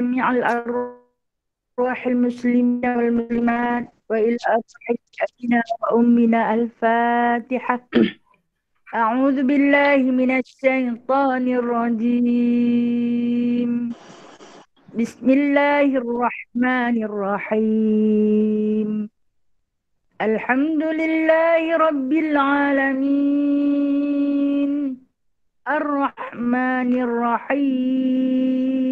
جميع الأرواح المسلمين والمسلمات وإلى أرواح أبينا وأمنا الفاتحة أعوذ بالله من الشيطان الرجيم بسم الله الرحمن الرحيم الحمد لله رب العالمين الرحمن الرحيم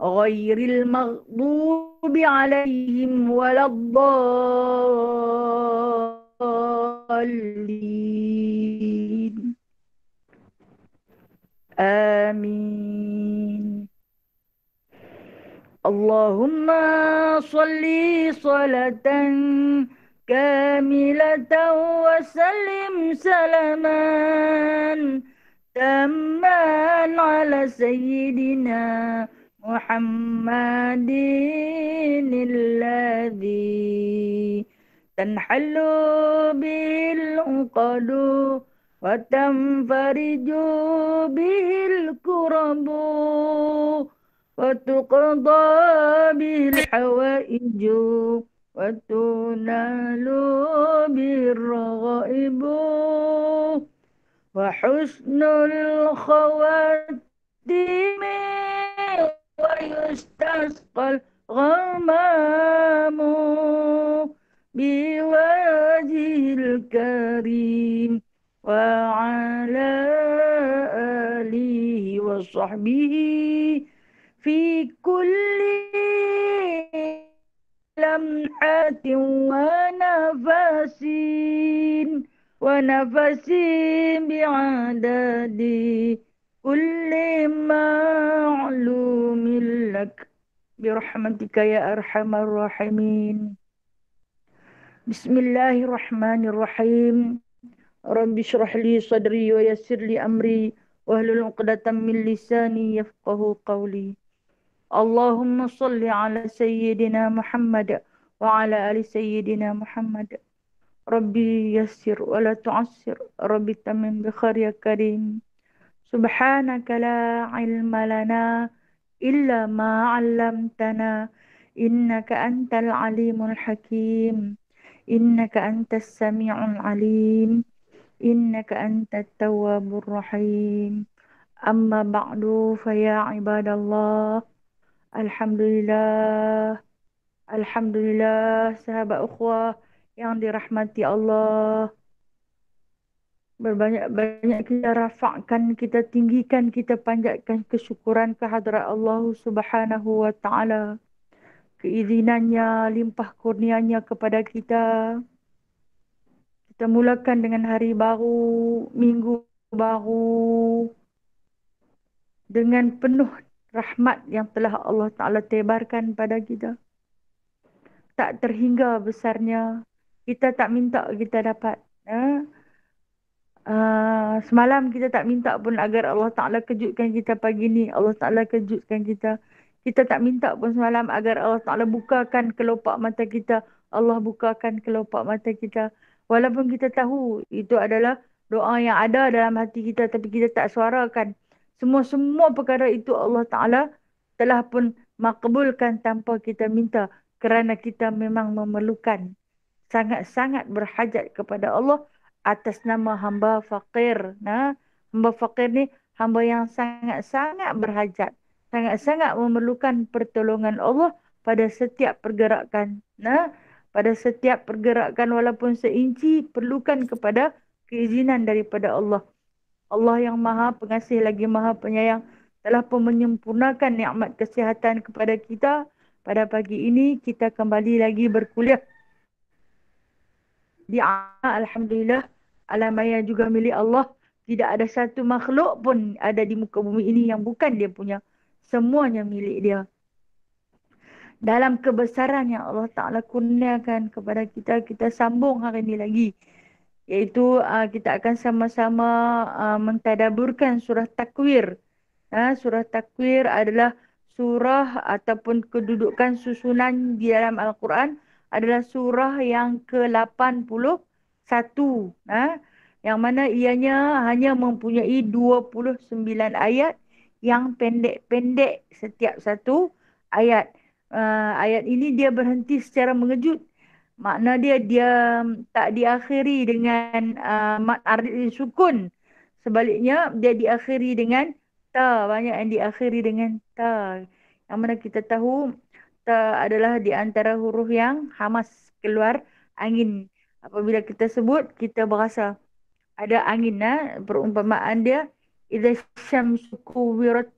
غير المغضوب عليهم ولا الضالين آمين اللهم صل صلاة كاملة وسلم سلاما تاما على سيدنا محمد الذي تنحل به العقد وتنفرج به الكرب وتقضى به الحوائج وتنال به الرغائب وحسن الخواتيم ويستسقى الغمام بوجه الكريم وعلى آله وصحبه في كل لمحة ونفس ونفس بعدد كل معلوم لك برحمتك يا أرحم الراحمين بسم الله الرحمن الرحيم رب اشرح لي صدري ويسر لي أمري وأهل عقدة من لساني يفقه قولي اللهم صل على سيدنا محمد وعلى آل سيدنا محمد ربي يسر ولا تعسر ربي تمن بخير يا كريم سبحانك لا علم لنا إلا ما علمتنا إنك أنت العليم الحكيم إنك أنت السميع العليم إنك أنت التواب الرحيم أما بعد فيا عباد الله الحمد لله الحمد لله sahabat ukhwah yang dirahmati Allah berbanyak-banyak kita rafakkan, kita tinggikan, kita panjatkan kesyukuran kehadrat Allah Subhanahu wa taala. Keizinannya, limpah kurnianya kepada kita. Kita mulakan dengan hari baru, minggu baru. Dengan penuh rahmat yang telah Allah Ta'ala tebarkan pada kita. Tak terhingga besarnya. Kita tak minta kita dapat. Eh? Uh, semalam kita tak minta pun agar Allah Ta'ala kejutkan kita pagi ni. Allah Ta'ala kejutkan kita. Kita tak minta pun semalam agar Allah Ta'ala bukakan kelopak mata kita. Allah bukakan kelopak mata kita. Walaupun kita tahu itu adalah doa yang ada dalam hati kita tapi kita tak suarakan. Semua-semua perkara itu Allah Ta'ala telah pun makbulkan tanpa kita minta kerana kita memang memerlukan. Sangat-sangat berhajat kepada Allah atas nama hamba fakir. Nah, hamba fakir ni hamba yang sangat-sangat berhajat, sangat-sangat memerlukan pertolongan Allah pada setiap pergerakan. Nah, pada setiap pergerakan walaupun seinci perlukan kepada keizinan daripada Allah. Allah yang Maha Pengasih lagi Maha Penyayang telah pun menyempurnakan nikmat kesihatan kepada kita. Pada pagi ini kita kembali lagi berkuliah di alhamdulillah alam maya juga milik Allah tidak ada satu makhluk pun ada di muka bumi ini yang bukan dia punya semuanya milik dia dalam kebesaran yang Allah Ta'ala kurniakan kepada kita, kita sambung hari ini lagi. Iaitu uh, kita akan sama-sama uh, mentadaburkan surah takwir. Uh, surah takwir adalah surah ataupun kedudukan susunan di dalam Al-Quran adalah surah yang ke-81 eh, yang mana ianya hanya mempunyai 29 ayat yang pendek-pendek setiap satu ayat. Uh, ayat ini dia berhenti secara mengejut. Makna dia dia tak diakhiri dengan uh, mat ardi sukun. Sebaliknya dia diakhiri dengan ta banyak yang diakhiri dengan ta. Yang mana kita tahu kita adalah di antara huruf yang hamas keluar angin. Apabila kita sebut, kita berasa ada angin. Ha? Perumpamaan dia, Iza syamsu wirat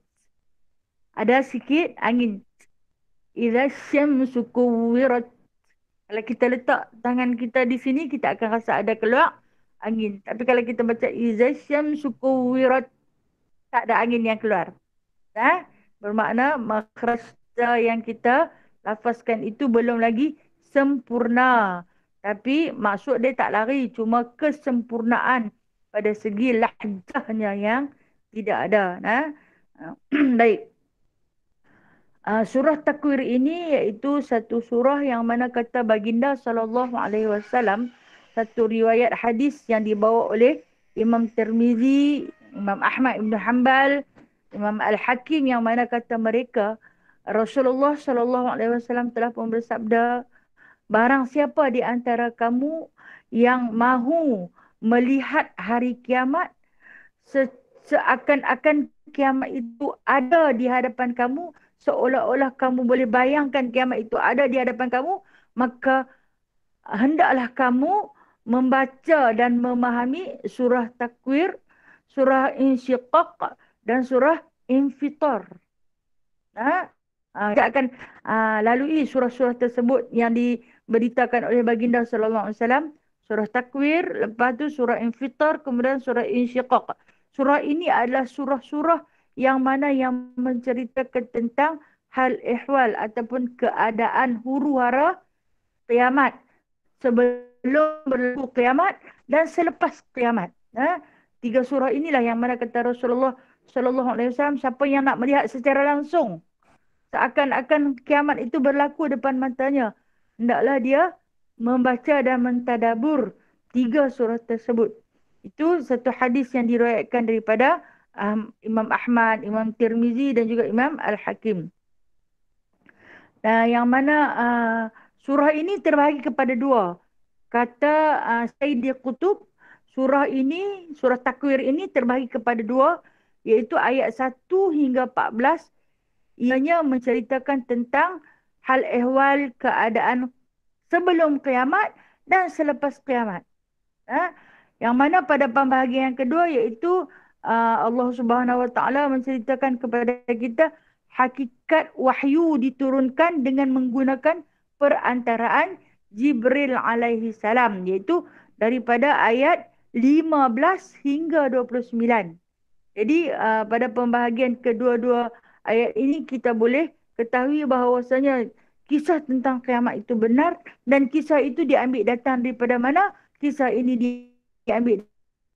Ada sikit angin. Iza syamsu wirat. Kalau kita letak tangan kita di sini, kita akan rasa ada keluar angin. Tapi kalau kita baca Iza syamsu wirat tak ada angin yang keluar. Ha? Bermakna makhrasta yang kita lafazkan itu belum lagi sempurna. Tapi maksud dia tak lari. Cuma kesempurnaan pada segi lahjahnya yang tidak ada. Nah, Baik. Uh, surah takwir ini iaitu satu surah yang mana kata baginda sallallahu alaihi wasallam satu riwayat hadis yang dibawa oleh Imam Tirmizi, Imam Ahmad Ibn Hanbal, Imam Al-Hakim yang mana kata mereka Rasulullah sallallahu alaihi wasallam telah pun bersabda barang siapa di antara kamu yang mahu melihat hari kiamat seakan-akan kiamat itu ada di hadapan kamu seolah-olah kamu boleh bayangkan kiamat itu ada di hadapan kamu maka hendaklah kamu membaca dan memahami surah takwir surah insyiqaq dan surah infitar ha? Uh, akan uh, lalui surah-surah tersebut yang diberitakan oleh baginda sallallahu alaihi surah takwir lepas tu surah infitar kemudian surah insyiqaq surah ini adalah surah-surah yang mana yang menceritakan tentang hal ihwal ataupun keadaan huru-hara kiamat sebelum berlaku kiamat dan selepas kiamat ha? tiga surah inilah yang mana kata Rasulullah SAW siapa yang nak melihat secara langsung seakan-akan kiamat itu berlaku depan matanya. Hendaklah dia membaca dan mentadabur tiga surah tersebut. Itu satu hadis yang diriwayatkan daripada um, Imam Ahmad, Imam Tirmizi dan juga Imam Al-Hakim. Nah, yang mana uh, surah ini terbagi kepada dua. Kata uh, Sayyidi Qutub, surah ini, surah takwir ini terbagi kepada dua. Iaitu ayat 1 hingga 14 ianya menceritakan tentang hal ehwal keadaan sebelum kiamat dan selepas kiamat. Ha? Yang mana pada pembahagian kedua iaitu uh, Allah Subhanahu Wa Taala menceritakan kepada kita hakikat wahyu diturunkan dengan menggunakan perantaraan Jibril alaihi salam iaitu daripada ayat 15 hingga 29. Jadi uh, pada pembahagian kedua-dua ayat ini kita boleh ketahui bahawasanya kisah tentang kiamat itu benar dan kisah itu diambil datang daripada mana? Kisah ini diambil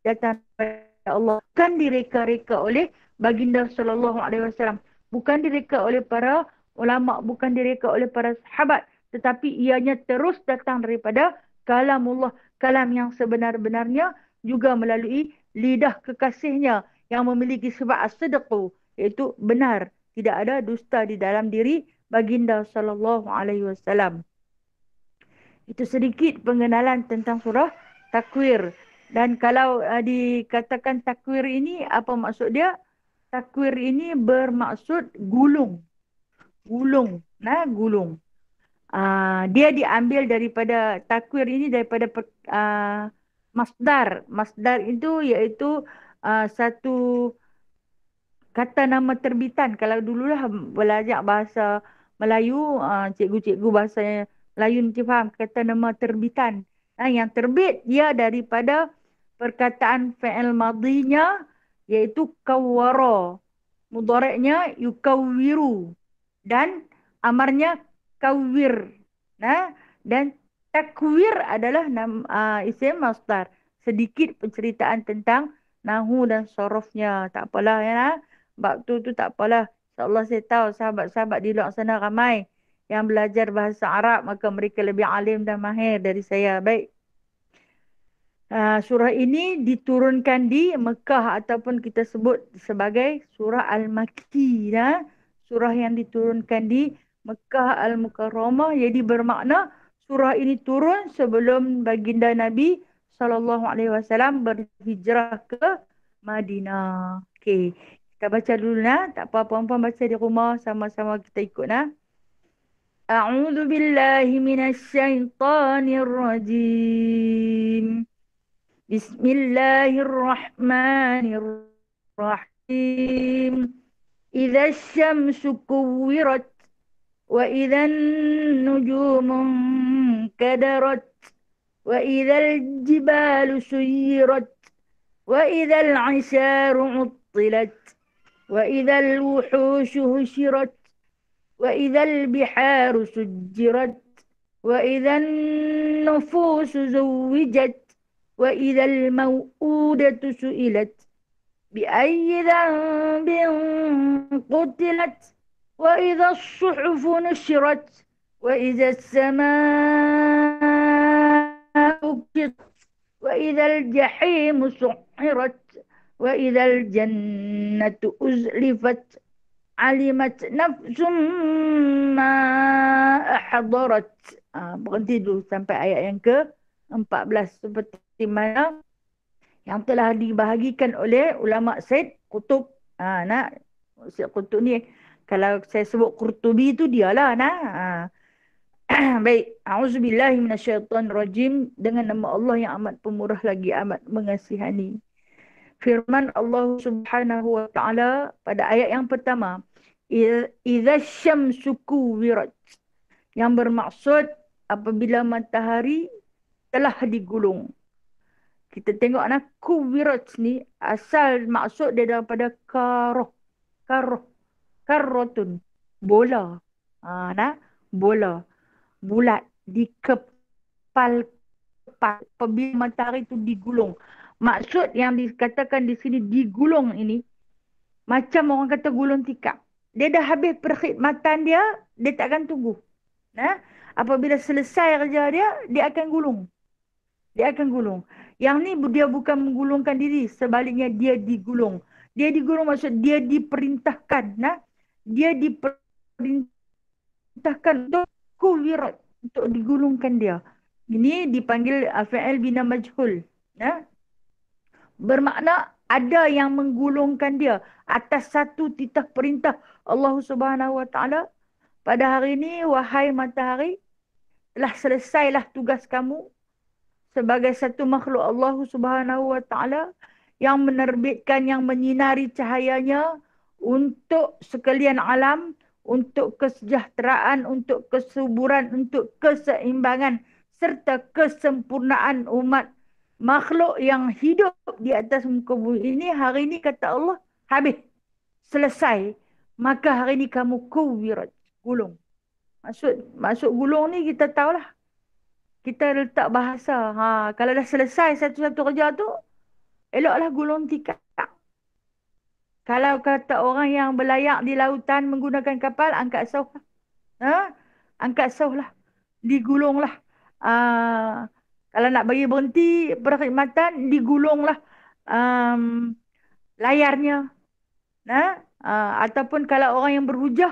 datang daripada Allah. Bukan direka-reka oleh baginda sallallahu alaihi wasallam. Bukan direka oleh para ulama, bukan direka oleh para sahabat, tetapi ianya terus datang daripada kalamullah, kalam yang sebenar-benarnya juga melalui lidah kekasihnya yang memiliki sebab as-sidqu iaitu benar tidak ada dusta di dalam diri baginda sallallahu alaihi wasallam itu sedikit pengenalan tentang surah takwir dan kalau uh, dikatakan takwir ini apa maksud dia takwir ini bermaksud gulung gulung nah gulung uh, dia diambil daripada takwir ini daripada uh, masdar masdar itu iaitu uh, satu kata nama terbitan kalau dululah belajar bahasa Melayu uh, cikgu-cikgu bahasa Melayu mesti faham kata nama terbitan uh, yang terbit dia daripada perkataan fi'il madinya iaitu kawara mudoreknya yukawiru dan amarnya kawir nah dan takwir adalah nama uh, isim masdar sedikit penceritaan tentang nahu dan sorofnya tak apalah ya nah. Bab tu tu tak apalah. Allah saya tahu sahabat-sahabat di luar sana ramai yang belajar bahasa Arab maka mereka lebih alim dan mahir dari saya. Baik. Uh, surah ini diturunkan di Mekah ataupun kita sebut sebagai surah Al-Makki. Ya? Surah yang diturunkan di Mekah Al-Mukarramah. Jadi bermakna surah ini turun sebelum baginda Nabi SAW berhijrah ke Madinah. Okay. Kita baca dulu nah. Tak apa puan-puan baca di rumah sama-sama kita ikut nah. A'udzu billahi minasyaitonir rajim. Bismillahirrahmanirrahim. Idza asy-syamsu kuwirat wa idza an-nujumu kadarat wa idza al-jibalu suyirat wa idza al 'uttilat وإذا الوحوش هشرت وإذا البحار سجرت وإذا النفوس زوجت وإذا الموءودة سئلت بأي ذنب قتلت وإذا الصحف نشرت وإذا السماء وإذا الجحيم سحرت وإذا الجنة أزلفت alimat نفس ما أحضرت آه, berhenti dulu sampai ayat yang ke 14 seperti mana yang telah dibahagikan oleh ulama Said Qutub ah, nak Said Qutub ni kalau saya sebut Qurtubi tu dialah nah ah. baik auzubillahi minasyaitonirrajim dengan nama Allah yang amat pemurah lagi amat mengasihani firman Allah Subhanahu wa taala pada ayat yang pertama idza syamsu kuwirat yang bermaksud apabila matahari telah digulung kita tengok anak kuwirat ni asal maksud dia daripada karoh karoh karotun bola ha, nah bola bulat di kepal kepal apabila matahari itu digulung Maksud yang dikatakan di sini digulung ini macam orang kata gulung tikar. Dia dah habis perkhidmatan dia, dia tak akan tunggu. Nah, ha? apabila selesai kerja dia, dia akan gulung. Dia akan gulung. Yang ni dia bukan menggulungkan diri, sebaliknya dia digulung. Dia digulung maksud dia diperintahkan, nah. Ha? Dia diperintahkan untuk kuwirat untuk digulungkan dia. Ini dipanggil uh, bina majhul. Nah, ha? bermakna ada yang menggulungkan dia atas satu titah perintah Allah Subhanahu Wa Taala pada hari ini wahai matahari telah selesailah tugas kamu sebagai satu makhluk Allah Subhanahu Wa Taala yang menerbitkan yang menyinari cahayanya untuk sekalian alam untuk kesejahteraan untuk kesuburan untuk keseimbangan serta kesempurnaan umat makhluk yang hidup di atas muka bumi ini hari ini kata Allah habis selesai maka hari ini kamu kuwirat gulung maksud masuk gulung ni kita tahulah kita letak bahasa ha kalau dah selesai satu-satu kerja tu eloklah gulung tikat kalau kata orang yang berlayak di lautan menggunakan kapal angkat sauh ha angkat sauh lah digulung lah uh, ah, kalau nak bagi berhenti perkhidmatan digulunglah um, layarnya nah uh, ataupun kalau orang yang berhujah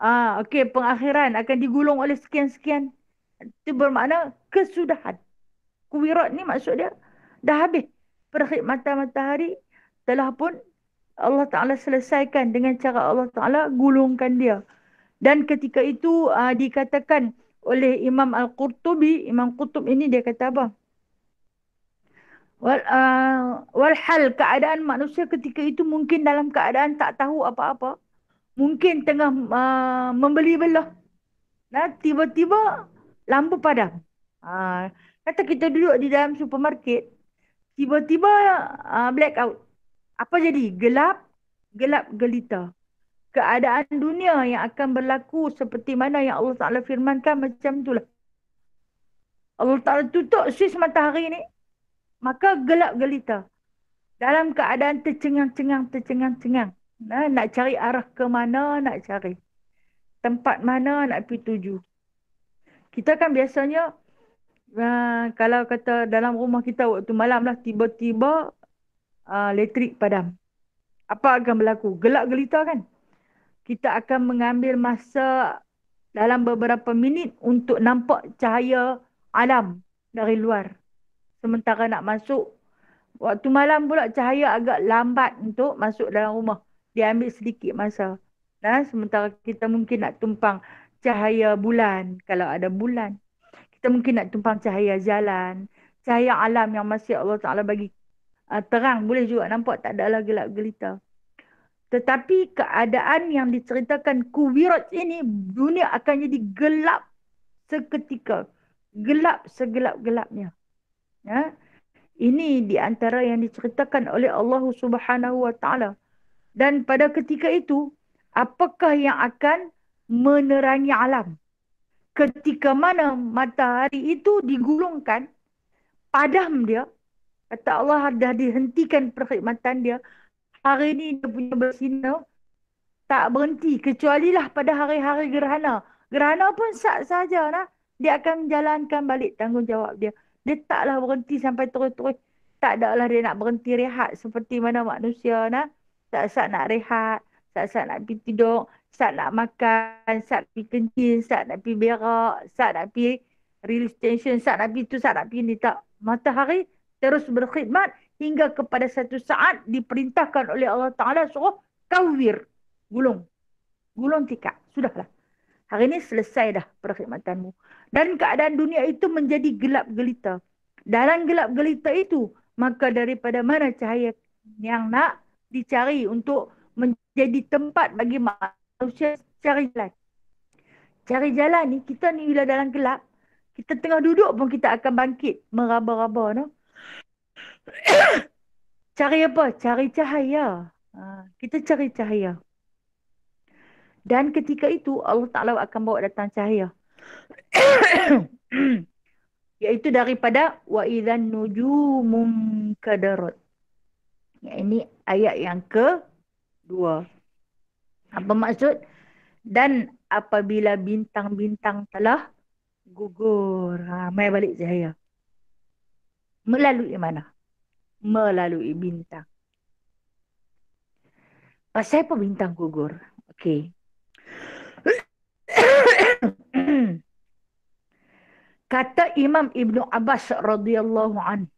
ah uh, okey pengakhiran akan digulung oleh sekian-sekian itu bermakna kesudahan kuwirat ni maksud dia dah habis perkhidmatan matahari telah pun Allah Ta'ala selesaikan dengan cara Allah Ta'ala gulungkan dia. Dan ketika itu uh, dikatakan oleh Imam Al-Qurtubi, Imam Qutub ini dia kata apa? Wal, uh, walhal keadaan manusia ketika itu mungkin dalam keadaan tak tahu apa-apa. Mungkin tengah uh, membeli belah. Nah, tiba-tiba lampu padam. Uh, kata kita duduk di dalam supermarket, tiba-tiba uh, blackout. Apa jadi? Gelap, gelap gelita keadaan dunia yang akan berlaku seperti mana yang Allah Ta'ala firmankan macam itulah. Allah Ta'ala tutup sis matahari ni, maka gelap gelita. Dalam keadaan tercengang-cengang, tercengang-cengang. Nah, nak cari arah ke mana nak cari. Tempat mana nak pi tuju. Kita kan biasanya, uh, kalau kata dalam rumah kita waktu malam lah, tiba-tiba uh, elektrik padam. Apa akan berlaku? Gelap gelita kan? kita akan mengambil masa dalam beberapa minit untuk nampak cahaya alam dari luar. Sementara nak masuk, waktu malam pula cahaya agak lambat untuk masuk dalam rumah. Dia ambil sedikit masa. Nah, sementara kita mungkin nak tumpang cahaya bulan, kalau ada bulan. Kita mungkin nak tumpang cahaya jalan, cahaya alam yang masih Allah Ta'ala bagi uh, terang. Boleh juga nampak tak ada lagi gelap gelita. Tetapi keadaan yang diceritakan kuwirat ini, dunia akan jadi gelap seketika. Gelap segelap-gelapnya. Ya? Ini di antara yang diceritakan oleh Allah Subhanahu Wa Taala. Dan pada ketika itu, apakah yang akan menerangi alam? Ketika mana matahari itu digulungkan, padam dia, kata Allah dah dihentikan perkhidmatan dia, hari ni dia punya bersinar tak berhenti kecuali lah pada hari-hari gerhana. Gerhana pun sah saja lah. Dia akan menjalankan balik tanggungjawab dia. Dia taklah berhenti sampai terus-terus. Tak ada lah dia nak berhenti rehat seperti mana manusia nak. Tak sah nak rehat. Tak sah nak pergi tidur. Sat nak makan, sat pergi kencing, sat nak pergi berak, sat nak pergi release tension, sat nak pergi tu, sat nak pergi ni tak. Matahari terus berkhidmat, hingga kepada satu saat diperintahkan oleh Allah Ta'ala suruh kawir. Gulung. Gulung tikak. Sudahlah. Hari ini selesai dah perkhidmatanmu. Dan keadaan dunia itu menjadi gelap gelita. Dalam gelap gelita itu, maka daripada mana cahaya yang nak dicari untuk menjadi tempat bagi manusia cari jalan. Cari jalan ni, kita ni bila dalam gelap, kita tengah duduk pun kita akan bangkit meraba-raba. No? cari apa? Cari cahaya. Ha, kita cari cahaya. Dan ketika itu Allah Ta'ala akan bawa datang cahaya. Iaitu daripada wa'idhan nujumum kadarat. Yang ini ayat yang ke dua. Apa maksud? Dan apabila bintang-bintang telah gugur. Ha, mai balik cahaya. Melalui mana? melalui bintang. Uh, ah, siapa bintang gugur? Okey. Kata Imam Ibn Abbas radhiyallahu an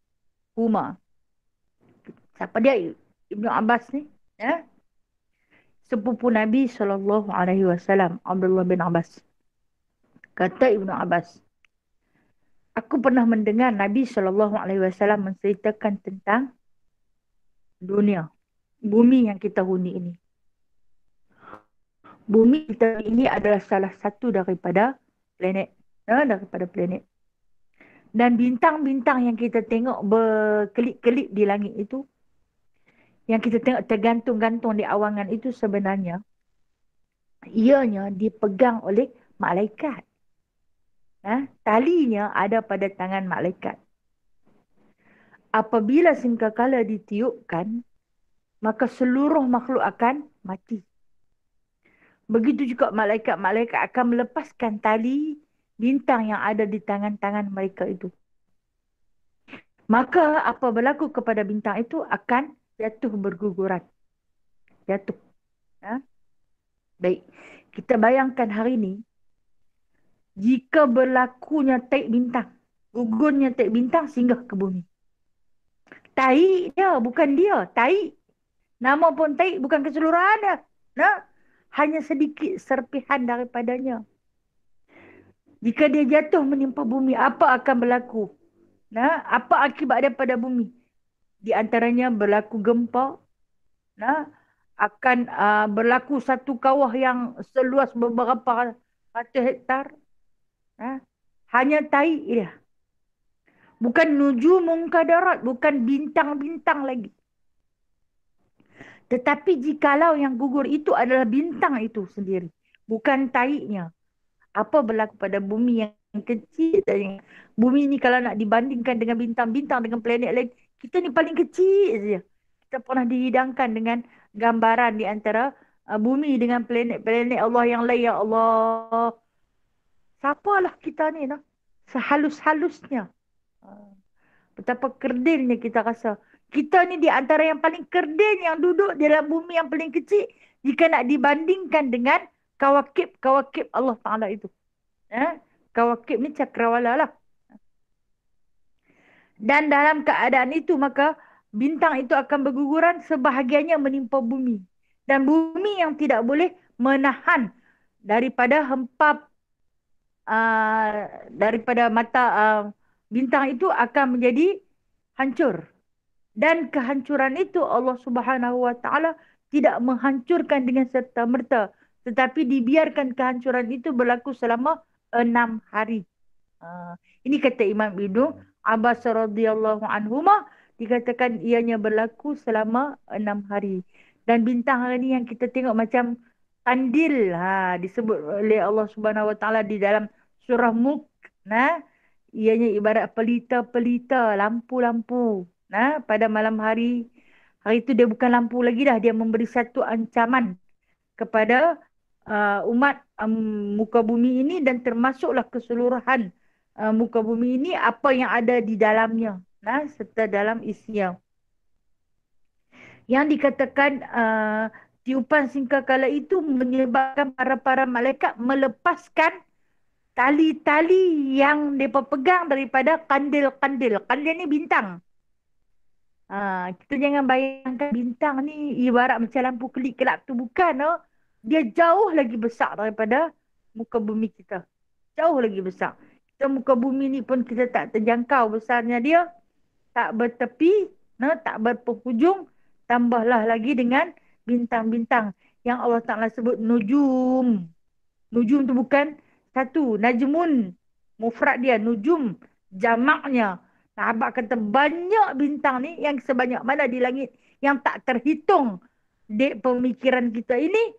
huma. Siapa dia Ibn Abbas ni? Ya? Eh? Sepupu Nabi sallallahu alaihi wasallam Abdullah bin Abbas. Kata Ibn Abbas aku pernah mendengar Nabi sallallahu alaihi wasallam menceritakan tentang dunia, bumi yang kita huni ini. Bumi kita ini adalah salah satu daripada planet, eh, daripada planet. Dan bintang-bintang yang kita tengok berkelip-kelip di langit itu, yang kita tengok tergantung-gantung di awangan itu sebenarnya, ianya dipegang oleh malaikat ha, talinya ada pada tangan malaikat. Apabila singkakala ditiupkan, maka seluruh makhluk akan mati. Begitu juga malaikat-malaikat akan melepaskan tali bintang yang ada di tangan-tangan mereka itu. Maka apa berlaku kepada bintang itu akan jatuh berguguran. Jatuh. Ha? Baik. Kita bayangkan hari ini, jika berlakunya taik bintang. Gugurnya taik bintang singgah ke bumi. Taik dia bukan dia. Taik. Nama pun taik bukan keseluruhan dia. Nah? Hanya sedikit serpihan daripadanya. Jika dia jatuh menimpa bumi, apa akan berlaku? Nah, apa akibat dia pada bumi? Di antaranya berlaku gempa. Nah, akan uh, berlaku satu kawah yang seluas beberapa ratus hektar. Ha? Hanya tai dia. Bukan nuju darat, Bukan bintang-bintang lagi. Tetapi jikalau yang gugur itu adalah bintang itu sendiri. Bukan taiknya. Apa berlaku pada bumi yang kecil. Dan bumi ni kalau nak dibandingkan dengan bintang-bintang. Dengan planet lain. Kita ni paling kecil saja. Kita pernah dihidangkan dengan gambaran di antara uh, bumi dengan planet-planet Allah yang lain. Ya Allah siapalah kita ni nah? sehalus-halusnya. Ha. Betapa kerdilnya kita rasa. Kita ni di antara yang paling kerdil yang duduk di dalam bumi yang paling kecil jika nak dibandingkan dengan kawakib-kawakib Allah Ta'ala itu. Eh? Kawakib ni cakrawala lah. Dan dalam keadaan itu maka bintang itu akan berguguran sebahagiannya menimpa bumi. Dan bumi yang tidak boleh menahan daripada hempap Ah, daripada mata uh, bintang itu akan menjadi hancur dan kehancuran itu Allah Subhanahu wa taala tidak menghancurkan dengan serta merta tetapi dibiarkan kehancuran itu berlaku selama enam hari. Uh, ini kata Imam Ibnu Abbas radhiyallahu anhuma dikatakan ianya berlaku selama enam hari. Dan bintang hari ini yang kita tengok macam kandil ha disebut oleh Allah Subhanahu Wa Taala di dalam surah Muk nah ianya ibarat pelita-pelita lampu-lampu nah pada malam hari hari itu dia bukan lampu lagi dah dia memberi satu ancaman kepada uh, umat um, muka bumi ini dan termasuklah keseluruhan uh, muka bumi ini apa yang ada di dalamnya nah serta dalam isinya yang dikatakan uh, tiupan singkakala itu menyebabkan para-para malaikat melepaskan tali-tali yang mereka pegang daripada kandil-kandil. Kandil ni bintang. Ha, kita jangan bayangkan bintang ni ibarat macam lampu kelip kelap tu. Bukan. Oh. Dia jauh lagi besar daripada muka bumi kita. Jauh lagi besar. Kita muka bumi ni pun kita tak terjangkau besarnya dia. Tak bertepi, no, tak berpenghujung. Tambahlah lagi dengan bintang-bintang yang Allah Ta'ala sebut nujum. Nujum tu bukan satu. Najmun. Mufrad dia. Nujum. Jamaknya. Nah, kata banyak bintang ni yang sebanyak mana di langit yang tak terhitung di pemikiran kita ini.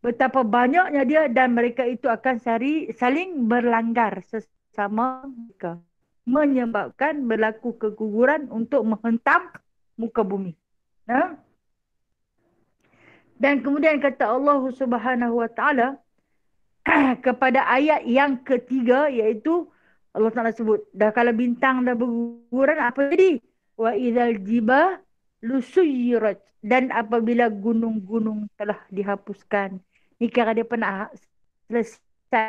Betapa banyaknya dia dan mereka itu akan sari, saling berlanggar sesama mereka. Menyebabkan berlaku keguguran untuk menghentam muka bumi. Nah, dan kemudian kata Allah Subhanahu Wa Taala kepada ayat yang ketiga iaitu Allah Taala sebut dah kalau bintang dah berguguran apa jadi? Wa idzal jibah lusuyirat dan apabila gunung-gunung telah dihapuskan. Ni kira dia pernah selesai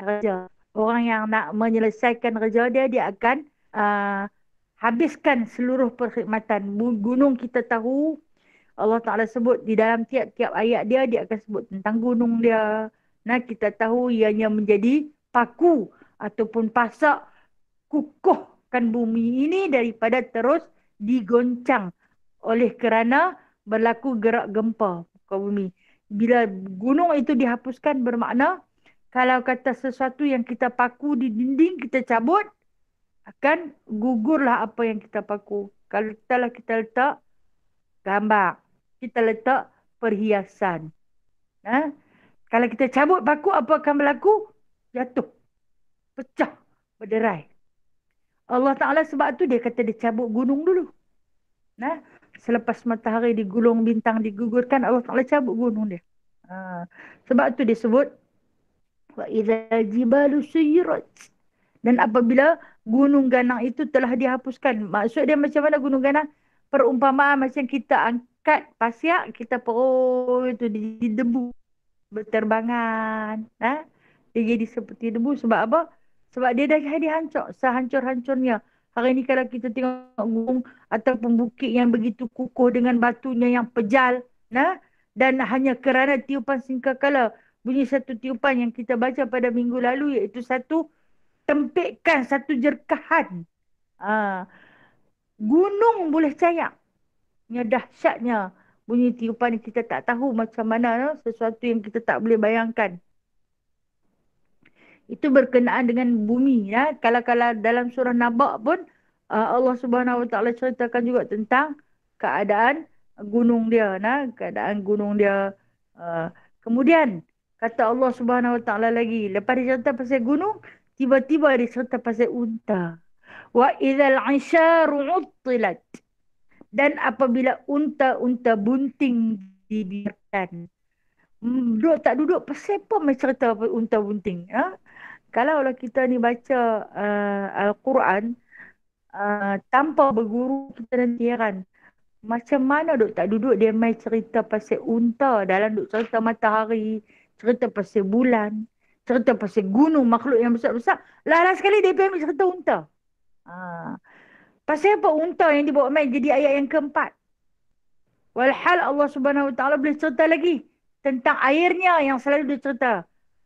kerja. Orang yang nak menyelesaikan kerja dia dia akan uh, habiskan seluruh perkhidmatan. Gunung kita tahu Allah Ta'ala sebut di dalam tiap-tiap ayat dia, dia akan sebut tentang gunung dia. Nah kita tahu ianya menjadi paku ataupun pasak kukuhkan bumi ini daripada terus digoncang oleh kerana berlaku gerak gempa ke bumi. Bila gunung itu dihapuskan bermakna kalau kata sesuatu yang kita paku di dinding kita cabut akan gugurlah apa yang kita paku. Kalau telah kita letak gambar kita letak perhiasan. Ha? Kalau kita cabut paku, apa akan berlaku? Jatuh. Pecah. Berderai. Allah Ta'ala sebab tu dia kata dia cabut gunung dulu. Ha? Selepas matahari digulung, bintang digugurkan, Allah Ta'ala cabut gunung dia. Ha. Sebab tu dia sebut, وَإِذَا جِبَالُ سُيِّرَتْ Dan apabila gunung ganang itu telah dihapuskan. Maksud dia macam mana gunung ganang? Perumpamaan macam kita angkat dekat pasir kita perut tu di debu berterbangan ha? dia jadi seperti debu sebab apa sebab dia dah jadi hancur sehancur-hancurnya hari ni kalau kita tengok gunung ataupun bukit yang begitu kukuh dengan batunya yang pejal nah ha? dan hanya kerana tiupan singkakala bunyi satu tiupan yang kita baca pada minggu lalu iaitu satu tempikan satu jerkahan ha. gunung boleh cayak Ya, dahsyatnya bunyi tiupan ni kita tak tahu macam mana no? sesuatu yang kita tak boleh bayangkan. Itu berkenaan dengan bumi ya. Kalau kalau dalam surah Naba pun uh, Allah Subhanahu Wa Taala ceritakan juga tentang keadaan gunung dia nah keadaan gunung dia uh, kemudian kata Allah Subhanahu Wa Taala lagi lepas dia cerita pasal gunung tiba-tiba dia cerita pasal unta wa idzal 'isharu 'uttilat dan apabila unta-unta bunting dibiarkan. Mm, duduk tak duduk, siapa main cerita unta bunting? Ha? Kalau lah kita ni baca uh, Al-Quran, uh, tanpa berguru kita nanti tiaran. Macam mana duduk tak duduk dia main cerita pasal unta dalam duduk cerita matahari, cerita pasal bulan, cerita pasal gunung makhluk yang besar-besar. Lala sekali dia pergi cerita unta. Ha. Uh. Pasal apa unta yang dibawa mai jadi ayat yang keempat. Walhal Allah Subhanahu Wa Taala boleh cerita lagi tentang airnya yang selalu dia cerita.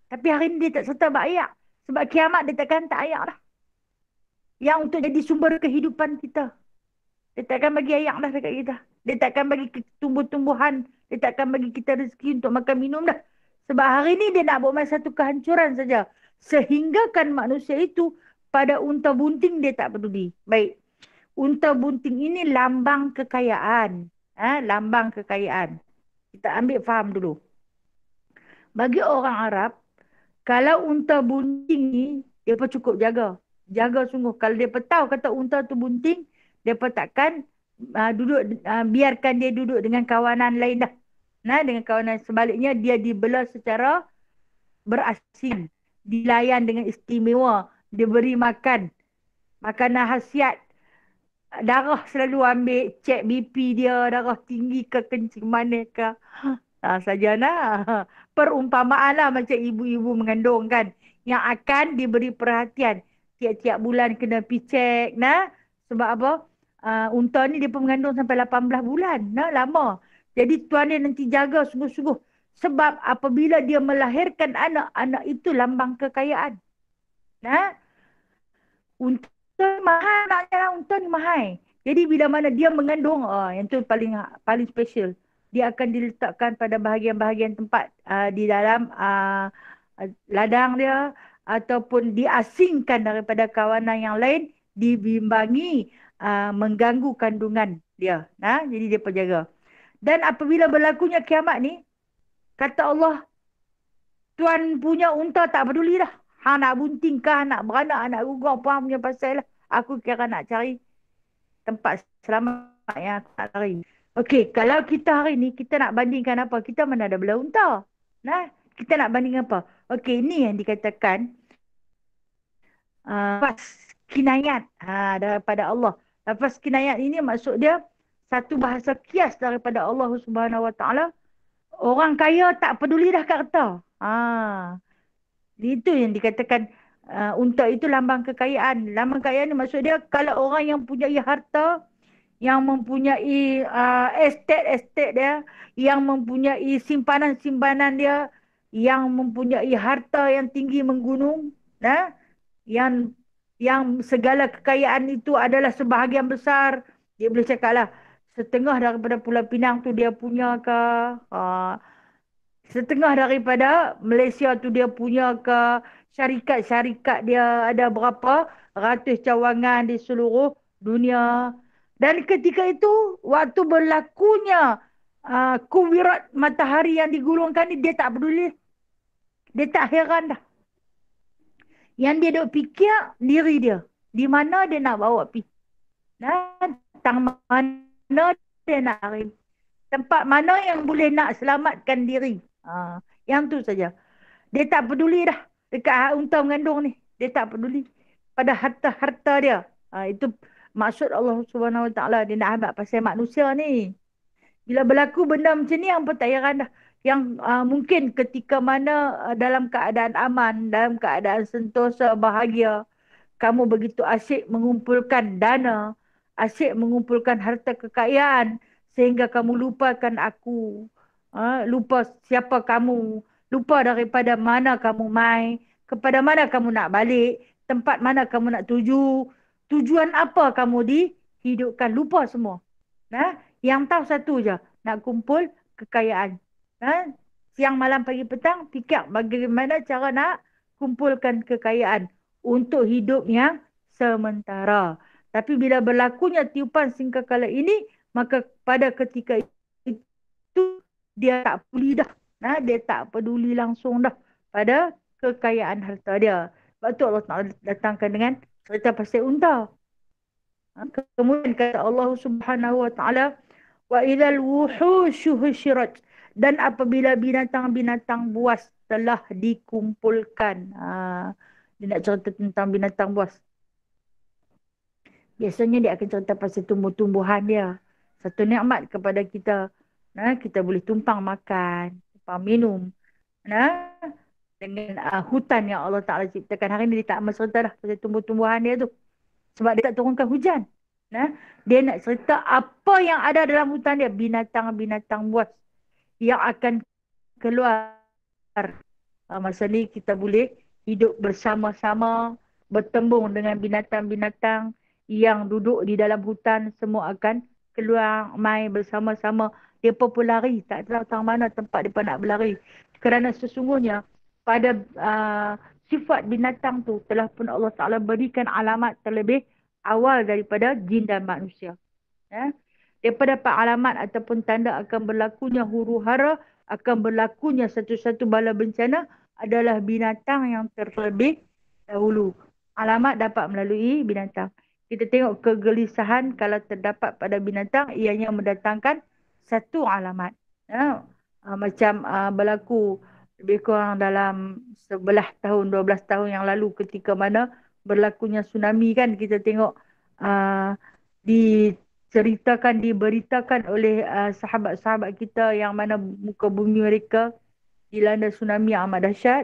Tapi hari ini dia tak cerita bab ayat. Sebab kiamat dia takkan tak ayat lah. Yang untuk jadi sumber kehidupan kita. Dia takkan bagi ayat lah dekat kita. Dia takkan bagi tumbuh-tumbuhan. Dia takkan bagi kita rezeki untuk makan minum dah. Sebab hari ini dia nak buat masa satu kehancuran saja. Sehinggakan manusia itu pada unta bunting dia tak peduli. Baik. Unta bunting ini lambang kekayaan. Ha? Lambang kekayaan. Kita ambil faham dulu. Bagi orang Arab, kalau unta bunting ni, dia pun cukup jaga. Jaga sungguh. Kalau dia tahu kata unta tu bunting, dia takkan uh, duduk, uh, biarkan dia duduk dengan kawanan lain dah. Nah, ha, dengan kawanan sebaliknya, dia dibela secara berasin, Dilayan dengan istimewa. Diberi makan. Makanan khasiat darah selalu ambil cek BP dia darah tinggi ke kencing manakah ha, ha saja nak perumpamaan lah macam ibu-ibu mengandung kan yang akan diberi perhatian tiap-tiap bulan kena pi cek nah sebab apa uh, unta ni dia pun mengandung sampai 18 bulan nah lama jadi tuan dia nanti jaga sungguh-sungguh sebab apabila dia melahirkan anak anak itu lambang kekayaan nah untuk Unten mahal nak jalan unten mahal. Jadi bila mana dia mengandung oh yang tu paling paling special. Dia akan diletakkan pada bahagian-bahagian tempat uh, di dalam uh, ladang dia ataupun diasingkan daripada kawanan yang lain dibimbangi uh, mengganggu kandungan dia. Nah, jadi dia penjaga. Dan apabila berlakunya kiamat ni, kata Allah, tuan punya unta tak peduli dah. Hang nak bunting kah, nak beranak, nak gugur pun punya pasal lah. Aku kira nak cari tempat selamat yang aku nak lari. Okey, kalau kita hari ni kita nak bandingkan apa? Kita mana ada bela unta. Nah, kita nak banding apa? Okay, ini yang dikatakan uh, lepas kinayat uh, daripada Allah. Lepas kinayat ini maksud dia satu bahasa kias daripada Allah Subhanahu Wa Orang kaya tak peduli dah kata. Ah. Ha. Uh. Itu yang dikatakan uh, unta itu lambang kekayaan. Lambang kekayaan ni maksud dia kalau orang yang punya harta yang mempunyai uh, estate-estate dia, yang mempunyai simpanan-simpanan dia, yang mempunyai harta yang tinggi menggunung, nah, yang yang segala kekayaan itu adalah sebahagian besar, dia boleh cakap lah, setengah daripada Pulau Pinang tu dia punya ke, uh, ha, setengah daripada Malaysia tu dia punya ke syarikat-syarikat dia ada berapa ratus cawangan di seluruh dunia. Dan ketika itu waktu berlakunya uh, kuwirat matahari yang digulungkan ni dia tak peduli. Dia tak heran dah. Yang dia dok fikir diri dia. Di mana dia nak bawa pi. Dan tang mana dia nak pergi. Tempat mana yang boleh nak selamatkan diri. Ha, yang tu saja. Dia tak peduli dah dekat unta mengandung ni. Dia tak peduli pada harta-harta dia. Ha, itu maksud Allah Subhanahu Wa Taala dia nak habaq pasal manusia ni. Bila berlaku benda macam ni yang pertayaran dah yang uh, mungkin ketika mana uh, dalam keadaan aman, dalam keadaan sentosa, bahagia, kamu begitu asyik mengumpulkan dana, asyik mengumpulkan harta kekayaan sehingga kamu lupakan aku ha, lupa siapa kamu, lupa daripada mana kamu mai, kepada mana kamu nak balik, tempat mana kamu nak tuju, tujuan apa kamu di hidupkan lupa semua. Ha? Yang tahu satu je, nak kumpul kekayaan. Ha? Siang malam pagi petang, fikir bagaimana cara nak kumpulkan kekayaan untuk hidup yang sementara. Tapi bila berlakunya tiupan singkakala ini, maka pada ketika itu, dia tak peduli dah. Ha? Dia tak peduli langsung dah pada kekayaan harta dia. Sebab tu Allah Ta'ala datangkan dengan cerita pasal unta. Ha? Kemudian kata Allah Subhanahu Wa Ta'ala wa idzal wuhushu hushirat dan apabila binatang-binatang buas telah dikumpulkan. Ha, dia nak cerita tentang binatang buas. Biasanya dia akan cerita pasal tumbuh-tumbuhan dia. Satu nikmat kepada kita. Nah kita boleh tumpang makan, tumpang minum. Nah dengan uh, hutan yang Allah Ta'ala ciptakan hari ini, dia tak mencerita dah pasal tumbuh-tumbuhan dia tu. Sebab dia tak turunkan hujan. Nah dia nak cerita apa yang ada dalam hutan dia. Binatang-binatang buas yang akan keluar. Ha, masa ni kita boleh hidup bersama-sama, bertembung dengan binatang-binatang yang duduk di dalam hutan semua akan keluar main bersama-sama. Dia pun pun lari. Tak tahu tang mana tempat dia nak berlari. Kerana sesungguhnya pada uh, sifat binatang tu telah pun Allah Ta'ala berikan alamat terlebih awal daripada jin dan manusia. Ya? Daripada dapat alamat ataupun tanda akan berlakunya huru hara, akan berlakunya satu-satu bala bencana adalah binatang yang terlebih dahulu. Alamat dapat melalui binatang kita tengok kegelisahan kalau terdapat pada binatang ianya mendatangkan satu alamat ya ah, macam uh, berlaku lebih kurang dalam sebelah tahun dua belas tahun yang lalu ketika mana berlakunya tsunami kan kita tengok uh, diceritakan diberitakan oleh uh, sahabat-sahabat kita yang mana muka bumi mereka dilanda tsunami amat dahsyat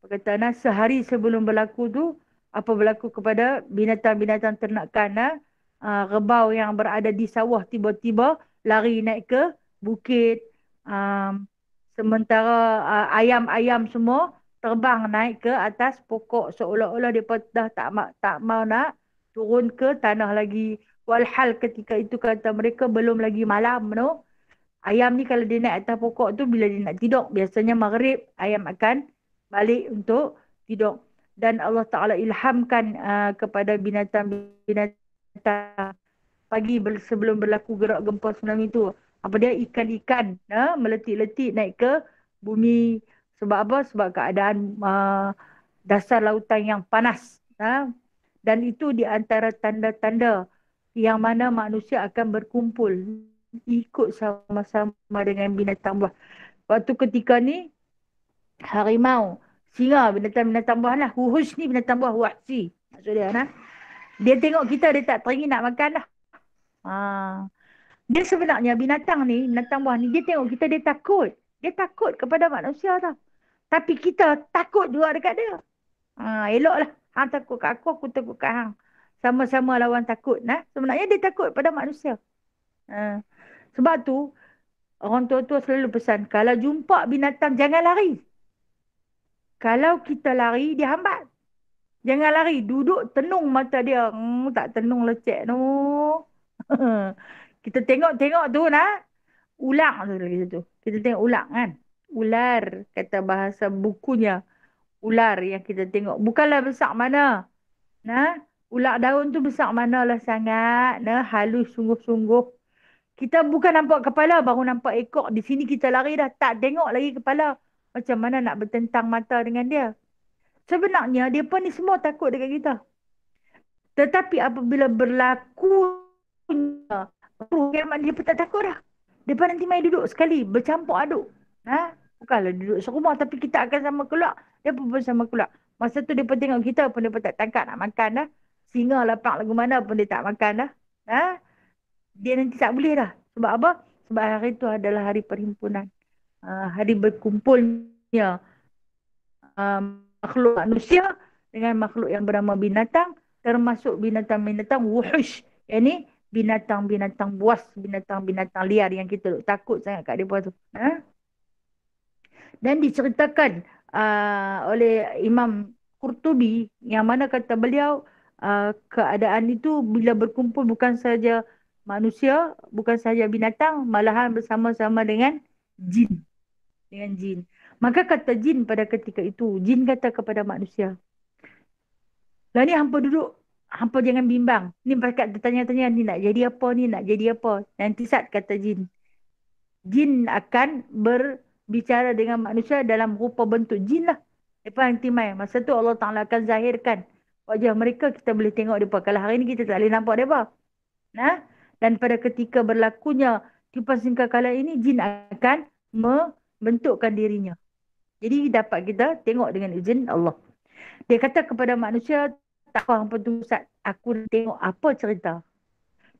perkataan sehari sebelum berlaku tu apa berlaku kepada binatang-binatang ternakan uh, rebau yang berada di sawah tiba-tiba lari naik ke bukit um, sementara uh, ayam-ayam semua terbang naik ke atas pokok seolah-olah dia dah tak ma- tak mau nak turun ke tanah lagi walhal ketika itu kata mereka belum lagi malam no ayam ni kalau dia naik atas pokok tu bila dia nak tidur biasanya maghrib ayam akan balik untuk tidur dan Allah Taala ilhamkan uh, kepada binatang-binatang pagi ber- sebelum berlaku gerak gempa tsunami itu apa dia ikan-ikan ya, meletik-letik naik ke bumi sebab apa sebab keadaan uh, dasar lautan yang panas ya. dan itu di antara tanda-tanda yang mana manusia akan berkumpul ikut sama-sama dengan binatang buah waktu ketika ni harimau singa binatang binatang buah lah. Huhus ni binatang buah waksi. Maksud dia nah. Dia tengok kita dia tak teringin nak makan lah. Ha. Dia sebenarnya binatang ni, binatang buah ni dia tengok kita dia takut. Dia takut kepada manusia tau. Tapi kita takut juga dekat dia. Ha, elok lah. Hang takut kat aku, aku takut kat hang. Sama-sama lawan takut. Nah. Sebenarnya dia takut pada manusia. Ha. Sebab tu, orang tua-tua selalu pesan, kalau jumpa binatang, jangan lari. Kalau kita lari, dia hambat. Jangan lari. Duduk tenung mata dia. Hmm, tak tenung lecek tu. kita tengok-tengok tu nak. Ulang tu lagi tu. Kita tengok ulang kan. Ular kata bahasa bukunya. Ular yang kita tengok. Bukanlah besar mana. Nah, ular daun tu besar mana lah sangat. Nah, halus sungguh-sungguh. Kita bukan nampak kepala baru nampak ekor. Di sini kita lari dah tak tengok lagi kepala. Macam mana nak bertentang mata dengan dia. Sebenarnya dia pun ni semua takut dekat kita. Tetapi apabila berlaku kiamat dia pun tak takut dah. Dia pun nanti main duduk sekali bercampur aduk. Ha? Bukanlah duduk serumah tapi kita akan sama keluar. Dia pun, pun sama keluar. Masa tu dia pun tengok kita pun dia pun tak tangkap nak makan dah. Singa lapak lagu mana pun dia tak makan dah. Ha? Dia nanti tak boleh dah. Sebab apa? Sebab hari tu adalah hari perhimpunan. Ah, hari berkumpulnya um, makhluk manusia dengan makhluk yang bernama binatang termasuk binatang-binatang wuhush yang ni binatang-binatang buas binatang-binatang liar yang kita takut sangat kat depan tu ha? dan diceritakan uh, oleh Imam Qurtubi yang mana kata beliau uh, keadaan itu bila berkumpul bukan saja manusia bukan saja binatang malahan bersama-sama dengan jin dengan jin. Maka kata jin pada ketika itu, jin kata kepada manusia. Lah ni hampa duduk, hampa jangan bimbang. Ni mereka tertanya-tanya ni nak jadi apa ni, nak jadi apa. Nanti saat kata jin. Jin akan berbicara dengan manusia dalam rupa bentuk jin lah. Lepas nanti mai. Masa tu Allah Ta'ala akan zahirkan wajah mereka. Kita boleh tengok mereka. Kalau hari ni kita tak boleh nampak apa, Nah, ha? dan pada ketika berlakunya tiupan singkat kala ini, jin akan me- bentukkan dirinya. Jadi dapat kita tengok dengan izin Allah. Dia kata kepada manusia, tak kau hampa tu Ustaz, aku tengok apa cerita.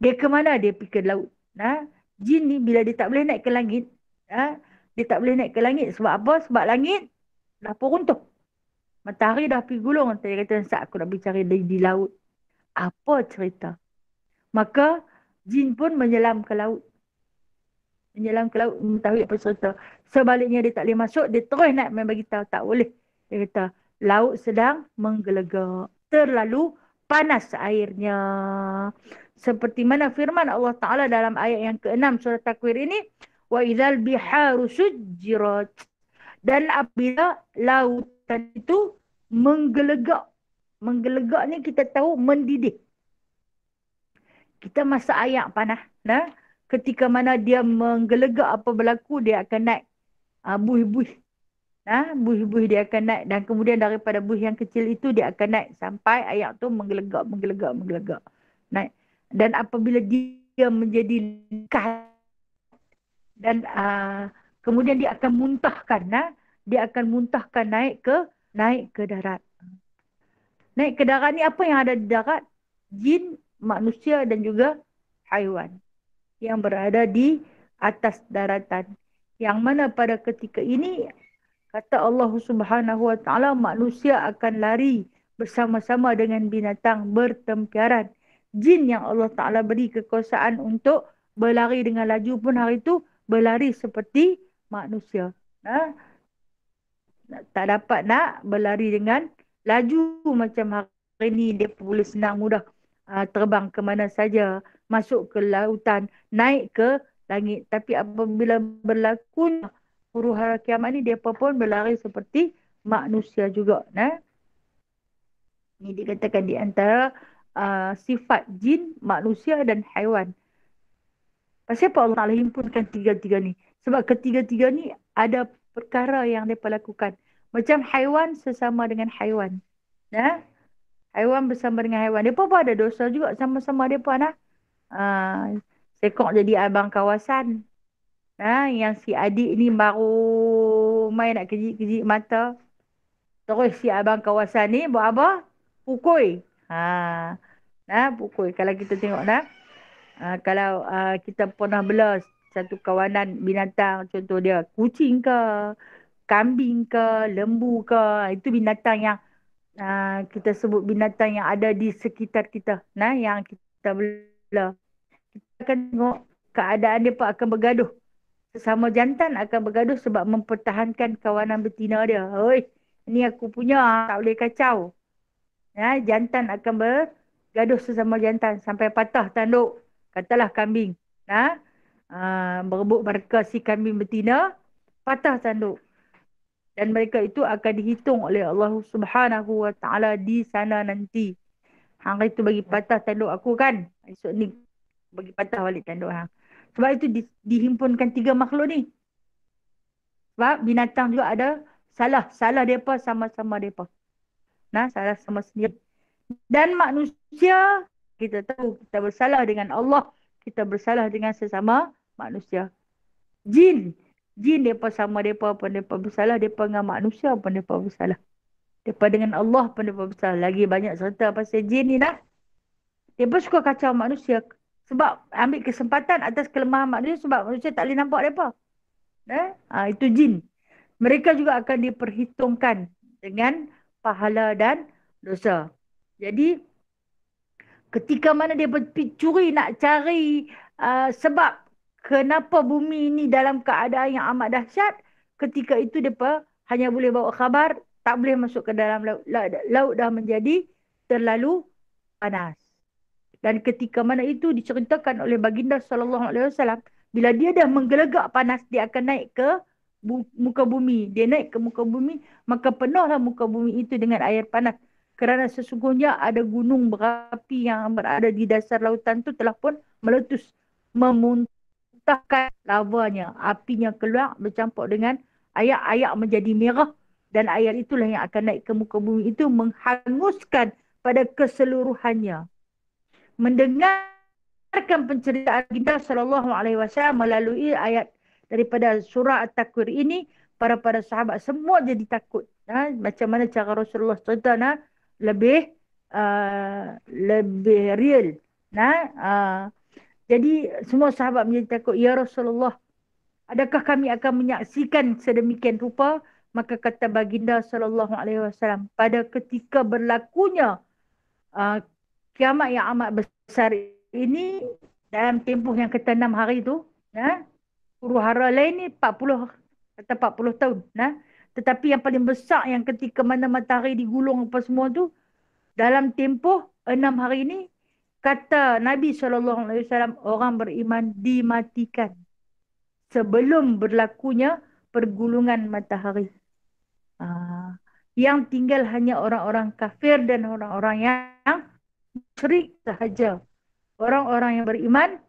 Dia ke mana? Dia pergi ke laut. Ha? Jin ni bila dia tak boleh naik ke langit, ha? dia tak boleh naik ke langit. Sebab apa? Sebab langit dah pun runtuh. Matahari dah pergi gulung. Dia kata, Ustaz aku nak pergi cari dari di laut. Apa cerita? Maka jin pun menyelam ke laut menyelam ke laut mengetahui apa cerita. Sebaliknya dia tak boleh masuk, dia terus nak main bagi tahu tak boleh. Dia kata, laut sedang menggelegak. Terlalu panas airnya. Seperti mana firman Allah Ta'ala dalam ayat yang keenam 6 surah takwir ini. Wa idhal biharu sujirat. Dan apabila lautan itu menggelegak. Menggelegak ni kita tahu mendidih. Kita masak air panas. Nah, ketika mana dia menggelegak apa berlaku dia akan naik uh, buih-buih. Nah, ha? buih-buih dia akan naik dan kemudian daripada buih yang kecil itu dia akan naik sampai ayak tu menggelegak menggelegak menggelegak. Naik. Dan apabila dia menjadi lekat dan uh, kemudian dia akan muntahkan nah ha? dia akan muntahkan naik ke naik ke darat. Naik ke darat ni apa yang ada di darat? Jin, manusia dan juga haiwan yang berada di atas daratan. Yang mana pada ketika ini kata Allah Subhanahu Wa Taala manusia akan lari bersama-sama dengan binatang bertempiaran. Jin yang Allah Taala beri kekuasaan untuk berlari dengan laju pun hari itu berlari seperti manusia. Ha? Tak dapat nak berlari dengan laju macam hari ini dia boleh senang mudah uh, terbang ke mana saja masuk ke lautan, naik ke langit. Tapi apabila berlaku huru hara kiamat ni, dia pun berlari seperti manusia juga. Nah. Ini dikatakan di antara uh, sifat jin, manusia dan haiwan. Pasti apa Allah Ta'ala himpunkan tiga-tiga ni? Sebab ketiga-tiga ni ada perkara yang mereka lakukan. Macam haiwan sesama dengan haiwan. Nah. Haiwan bersama dengan haiwan. Dia pun ada dosa juga sama-sama dia pun. Nah. Ha, sekok jadi abang kawasan. Ha, yang si adik ni baru main nak kejik-kejik mata. Terus si abang kawasan ni buat apa? Pukul. Ha. Ha, pukul. Kalau kita tengok dah. Ha, kalau ha, kita pernah bela satu kawanan binatang. Contoh dia kucing ke, kambing ke, lembu ke. Ha, itu binatang yang ha, kita sebut binatang yang ada di sekitar kita. Nah, ha, yang kita boleh pula. Kita akan tengok keadaan dia pun akan bergaduh. Sesama jantan akan bergaduh sebab mempertahankan kawanan betina dia. Oi, ni aku punya tak boleh kacau. Ya, jantan akan bergaduh sesama jantan sampai patah tanduk. Katalah kambing. Ya, ha? Uh, berebut markah si kambing betina patah tanduk dan mereka itu akan dihitung oleh Allah Subhanahu wa taala di sana nanti Hang itu bagi patah tanduk aku kan. Esok ni bagi patah balik tanduk hang. Sebab itu di, dihimpunkan tiga makhluk ni. Sebab binatang juga ada salah. Salah mereka sama-sama mereka. Nah, salah sama sendiri. Dan manusia, kita tahu kita bersalah dengan Allah. Kita bersalah dengan sesama manusia. Jin. Jin mereka sama mereka pun mereka bersalah. Mereka dengan manusia pun mereka bersalah. Daripada dengan Allah pun dia besar. Lagi banyak serta pasal jin ni lah. Dia pun suka kacau manusia. Sebab ambil kesempatan atas kelemahan manusia sebab manusia tak boleh nampak dia apa. Eh? Ha, itu jin. Mereka juga akan diperhitungkan dengan pahala dan dosa. Jadi ketika mana dia curi nak cari uh, sebab kenapa bumi ini dalam keadaan yang amat dahsyat. Ketika itu dia hanya boleh bawa khabar tak boleh masuk ke dalam laut. Laut dah menjadi terlalu panas. Dan ketika mana itu diceritakan oleh baginda sallallahu alaihi wasallam bila dia dah menggelegak panas dia akan naik ke bu- muka bumi. Dia naik ke muka bumi maka penuhlah muka bumi itu dengan air panas. Kerana sesungguhnya ada gunung berapi yang berada di dasar lautan itu telah pun meletus. Memuntahkan lavanya. Apinya keluar bercampur dengan ayak-ayak menjadi merah dan air itulah yang akan naik ke muka bumi itu menghanguskan pada keseluruhannya. Mendengarkan penceritaan kita sallallahu alaihi wasallam melalui ayat daripada surah At-Takwir ini para para sahabat semua jadi takut. Ha? macam mana cara Rasulullah cerita ha, nah lebih uh, lebih real. Nah, ha, ha. uh, jadi semua sahabat menjadi takut ya Rasulullah. Adakah kami akan menyaksikan sedemikian rupa? maka kata baginda sallallahu alaihi wasallam pada ketika berlakunya uh, kiamat yang amat besar ini dalam tempoh yang kata enam hari tu nah ya, huru-hara lain ni 40 kata 40 tahun nah ya. tetapi yang paling besar yang ketika mana matahari digulung apa semua tu dalam tempoh enam hari ini kata Nabi sallallahu alaihi wasallam orang beriman dimatikan sebelum berlakunya pergulungan matahari. Ah, yang tinggal hanya orang-orang kafir dan orang-orang yang syirik sahaja. Orang-orang yang beriman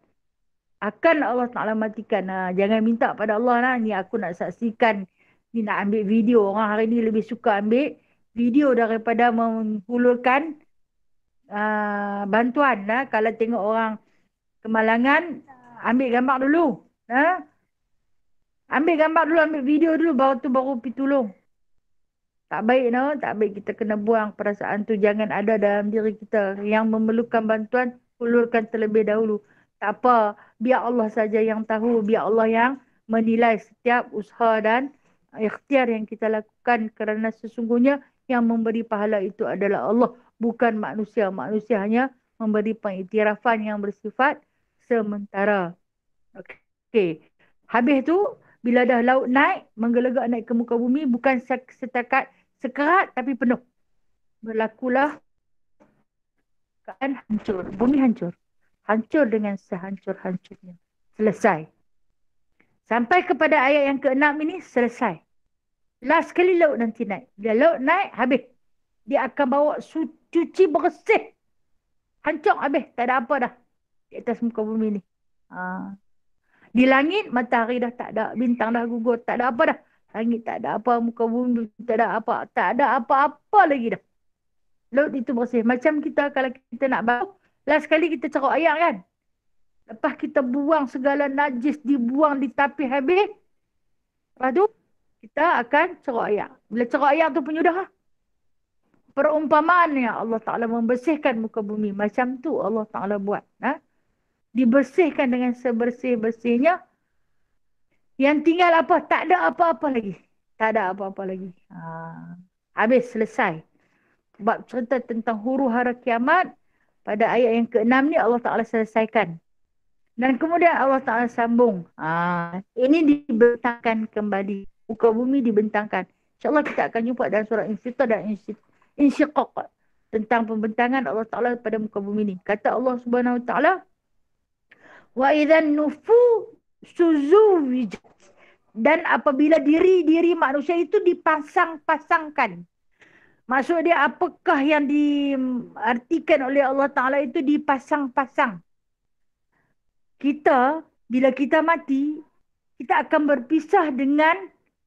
akan Allah Ta'ala matikan. Ha, jangan minta pada Allah lah. Ni aku nak saksikan. Ni nak ambil video. Orang hari ni lebih suka ambil video daripada menghulurkan uh, bantuan. Ha. Kalau tengok orang kemalangan, ambil gambar dulu. Ha. Ambil gambar dulu, ambil video dulu. Baru tu baru pergi tolong tak baik no tak baik kita kena buang perasaan tu jangan ada dalam diri kita yang memerlukan bantuan ulurkan terlebih dahulu tak apa biar Allah saja yang tahu biar Allah yang menilai setiap usaha dan ikhtiar yang kita lakukan kerana sesungguhnya yang memberi pahala itu adalah Allah bukan manusia manusia hanya memberi pengiktirafan yang bersifat sementara okey okay. habis tu bila dah laut naik menggelegak naik ke muka bumi bukan setakat sekerat tapi penuh. Berlakulah keadaan hancur. Bumi hancur. Hancur dengan sehancur-hancurnya. Selesai. Sampai kepada ayat yang keenam ini, selesai. Last kali laut nanti naik. Bila laut naik, habis. Dia akan bawa su- cuci bersih. Hancur habis. Tak ada apa dah. Di atas muka bumi ni. Ha. Di langit, matahari dah tak ada. Bintang dah gugur. Tak ada apa dah. Langit tak ada apa, muka bumi tak ada apa, tak ada apa-apa lagi dah. Laut itu bersih. Macam kita kalau kita nak bau, last kali kita cerok air kan. Lepas kita buang segala najis, dibuang di tapi habis. Lepas tu, kita akan cerok air. Bila cerok air tu pun sudah. Perumpamaan yang Allah Ta'ala membersihkan muka bumi. Macam tu Allah Ta'ala buat. Ha? Dibersihkan dengan sebersih-bersihnya. Yang tinggal apa? Tak ada apa-apa lagi. Tak ada apa-apa lagi. Ha. Habis selesai. Bab cerita tentang huru hara kiamat. Pada ayat yang ke-6 ni Allah Ta'ala selesaikan. Dan kemudian Allah Ta'ala sambung. Ha. Ini dibentangkan kembali. Muka bumi dibentangkan. InsyaAllah kita akan jumpa dalam surah Infitah dan Insyikok. Tentang pembentangan Allah Ta'ala pada muka bumi ni. Kata Allah Subhanahu Wa Ta'ala. Wa idhan nufu suzuwijat dan apabila diri-diri manusia itu dipasang-pasangkan. Maksud dia apakah yang diartikan oleh Allah Ta'ala itu dipasang-pasang. Kita, bila kita mati, kita akan berpisah dengan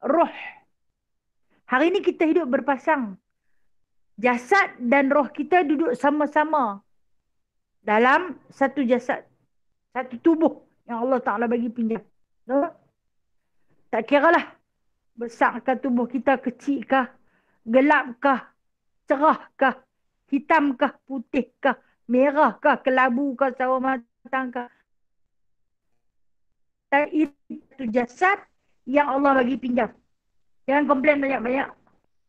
roh. Hari ini kita hidup berpasang. Jasad dan roh kita duduk sama-sama dalam satu jasad. Satu tubuh yang Allah Ta'ala bagi pinjam. Tahu? Tak kira lah. Besarkah tubuh kita kecilkah? Gelapkah? Cerahkah? Hitamkah? Putihkah? Merahkah? Kelabukah? Sawah matangkah? Tapi itu jasad yang Allah bagi pinjam. Jangan komplain banyak-banyak.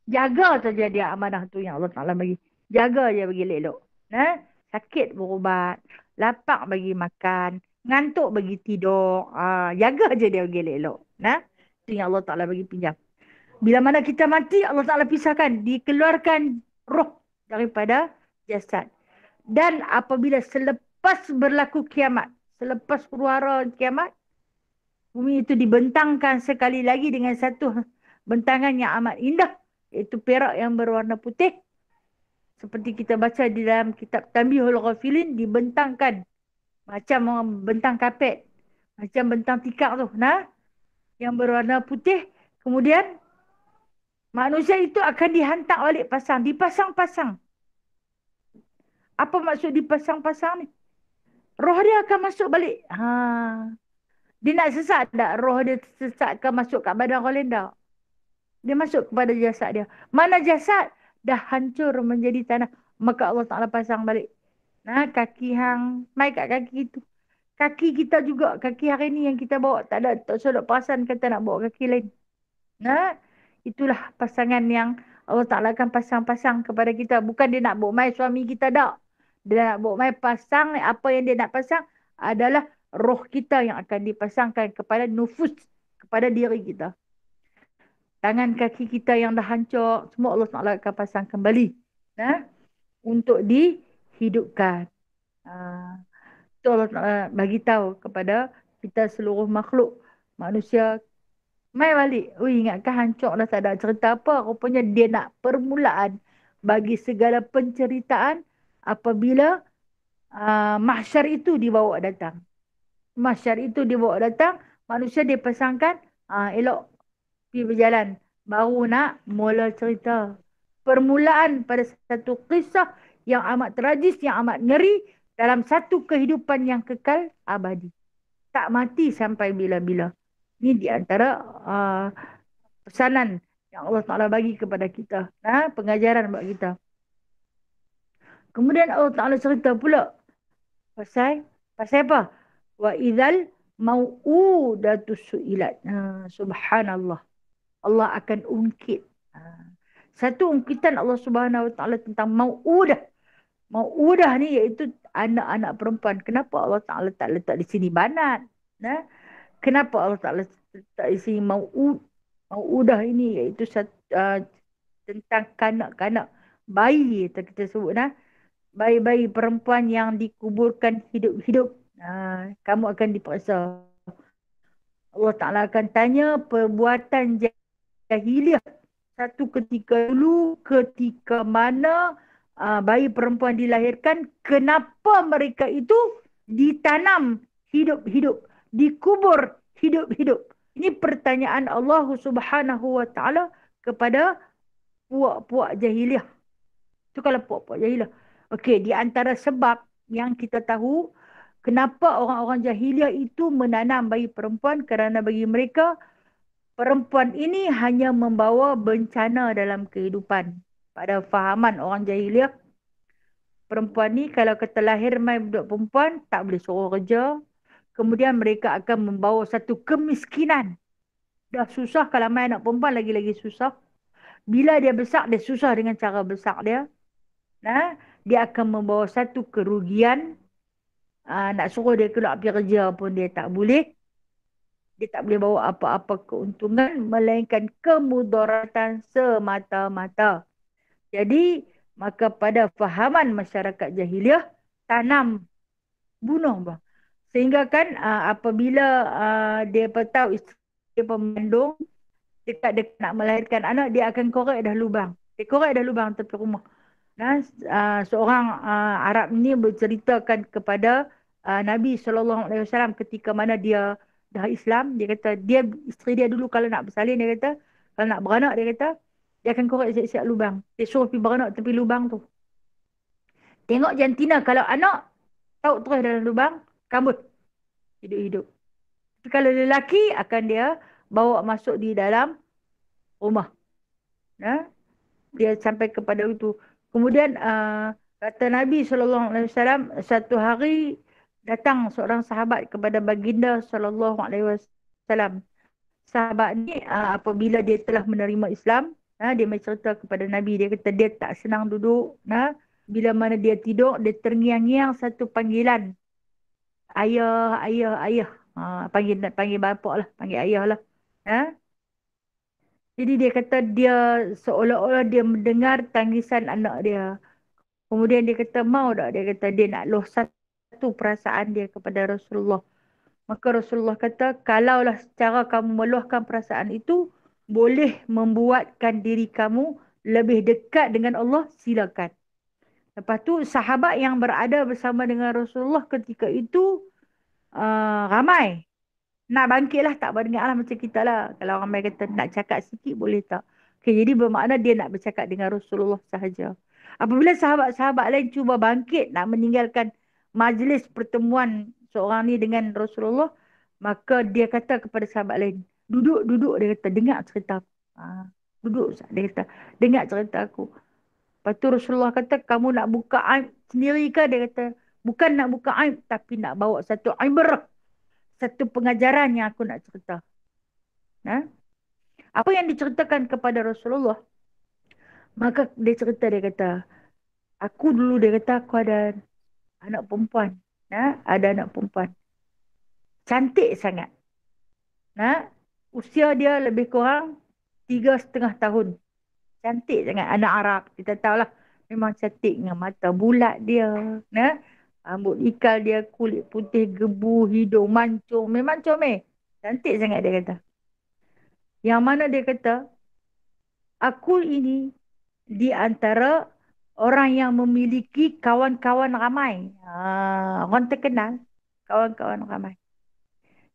Jaga saja dia amanah tu yang Allah Ta'ala bagi. Jaga dia bagi lelok. Nah ha? Sakit berubat. lapak bagi makan. Ngantuk bagi tidur. Uh, jaga saja dia bagi lelok. Nah. Ha? itu yang Allah Ta'ala bagi pinjam. Bila mana kita mati, Allah Ta'ala pisahkan. Dikeluarkan roh daripada jasad. Dan apabila selepas berlaku kiamat, selepas keluar kiamat, bumi itu dibentangkan sekali lagi dengan satu bentangan yang amat indah. Iaitu perak yang berwarna putih. Seperti kita baca di dalam kitab Tambihul Ghafilin, dibentangkan. Macam bentang kapet. Macam bentang tikar tu. Nah, yang berwarna putih. Kemudian manusia itu akan dihantar balik pasang. Dipasang-pasang. Apa maksud dipasang-pasang ni? Roh dia akan masuk balik. Ha. Dia nak sesat tak? Roh dia sesat akan masuk kat badan kau tak? Dia masuk kepada jasad dia. Mana jasad? Dah hancur menjadi tanah. Maka Allah Ta'ala pasang balik. Nah, kaki hang. Mai kat kaki itu kaki kita juga kaki hari ni yang kita bawa tak ada tak solat pasan kata nak bawa kaki lain nah itulah pasangan yang Allah Taala akan pasang-pasang kepada kita bukan dia nak bawa mai suami kita dak dia nak bawa mai pasang apa yang dia nak pasang adalah roh kita yang akan dipasangkan kepada nufus kepada diri kita tangan kaki kita yang dah hancur semua Allah Taala akan pasang kembali nah untuk dihidupkan ah uh itu Allah Taala bagi tahu kepada kita seluruh makhluk manusia mai balik oi ingatkan hancur dah tak ada cerita apa rupanya dia nak permulaan bagi segala penceritaan apabila uh, mahsyar itu dibawa datang mahsyar itu dibawa datang manusia dipasangkan uh, elok pergi berjalan baru nak mula cerita permulaan pada satu kisah yang amat tragis yang amat nyeri dalam satu kehidupan yang kekal abadi. Tak mati sampai bila-bila. Ini di antara uh, pesanan yang Allah Ta'ala bagi kepada kita. Ha? Pengajaran buat kita. Kemudian Allah Ta'ala cerita pula. Pasal, pasal apa? Wa mau mau'udatu su'ilat. Ha, subhanallah. Allah akan ungkit. Ha. Satu ungkitan Allah Subhanahu Wa Ta'ala tentang mau Mau'udah ni iaitu anak-anak perempuan. Kenapa Allah tak letak letak di sini banat? Nah, kenapa Allah tak letak di sini maud? Maudah ini iaitu satu, uh, ah, tentang kanak-kanak bayi kita, kita sebut. Nah. Bayi-bayi perempuan yang dikuburkan hidup-hidup. Nah, kamu akan dipaksa. Allah Ta'ala akan tanya perbuatan jahiliah. Satu ketika dulu, ketika mana uh, bayi perempuan dilahirkan kenapa mereka itu ditanam hidup-hidup dikubur hidup-hidup ini pertanyaan Allah Subhanahu wa taala kepada puak-puak jahiliah itu kalau puak-puak jahiliah okey di antara sebab yang kita tahu kenapa orang-orang jahiliah itu menanam bayi perempuan kerana bagi mereka perempuan ini hanya membawa bencana dalam kehidupan pada fahaman orang jahiliah perempuan ni kalau kata lahir mai budak perempuan tak boleh suruh kerja kemudian mereka akan membawa satu kemiskinan dah susah kalau main anak perempuan lagi-lagi susah bila dia besar dia susah dengan cara besar dia nah dia akan membawa satu kerugian Aa, ah, nak suruh dia keluar pergi kerja pun dia tak boleh dia tak boleh bawa apa-apa keuntungan melainkan kemudaratan semata-mata jadi maka pada fahaman masyarakat jahiliah tanam bunuh bah. Sehingga kan uh, apabila uh, dia petau isteri dia pemandung dekat dekat nak melahirkan anak dia akan korek dah lubang. Dia korek dah lubang tepi rumah. Dan uh, seorang uh, Arab ni berceritakan kepada uh, Nabi sallallahu alaihi wasallam ketika mana dia dah Islam, dia kata dia isteri dia dulu kalau nak bersalin dia kata kalau nak beranak dia kata dia akan korek siap-siap lubang. Dia suruh pergi beranak tepi lubang tu. Tengok jantina kalau anak tahu terus dalam lubang, kambut. Hidup-hidup. Tapi kalau lelaki akan dia bawa masuk di dalam rumah. Ha? Dia sampai kepada itu. Kemudian uh, kata Nabi SAW, satu hari datang seorang sahabat kepada baginda SAW. Sahabat ni uh, apabila dia telah menerima Islam, Ha, dia mencerita kepada Nabi, dia kata dia tak senang duduk. Ha, bila mana dia tidur, dia terngiang-ngiang satu panggilan. Ayah, ayah, ayah. Ha, panggil panggil bapak lah, panggil ayah lah. Ha? Jadi dia kata dia seolah-olah dia mendengar tangisan anak dia. Kemudian dia kata mau tak? Dia kata dia nak luh satu perasaan dia kepada Rasulullah. Maka Rasulullah kata, kalaulah secara kamu meluahkan perasaan itu, boleh membuatkan diri kamu lebih dekat dengan Allah, silakan. Lepas tu sahabat yang berada bersama dengan Rasulullah ketika itu uh, ramai. Nak bangkitlah tak berdengar lah macam kita lah. Kalau ramai kata nak cakap sikit boleh tak. Okay, jadi bermakna dia nak bercakap dengan Rasulullah sahaja. Apabila sahabat-sahabat lain cuba bangkit nak meninggalkan majlis pertemuan seorang ni dengan Rasulullah. Maka dia kata kepada sahabat lain duduk duduk dia kata dengar cerita aku. Ha. duduk Ustaz dia kata dengar cerita aku lepas tu Rasulullah kata kamu nak buka aib sendiri ke dia kata bukan nak buka aib tapi nak bawa satu ibrah satu pengajaran yang aku nak cerita ha? apa yang diceritakan kepada Rasulullah maka dia cerita dia kata aku dulu dia kata aku ada anak perempuan ha? ada anak perempuan cantik sangat Nah, ha? usia dia lebih kurang tiga setengah tahun. Cantik sangat anak Arab. Kita tahulah memang cantik dengan mata bulat dia. Ya? Rambut ikal dia, kulit putih, gebu, hidung, mancung. Memang comel. Cantik sangat dia kata. Yang mana dia kata, aku ini di antara orang yang memiliki kawan-kawan ramai. Ha, orang terkenal, kawan-kawan ramai.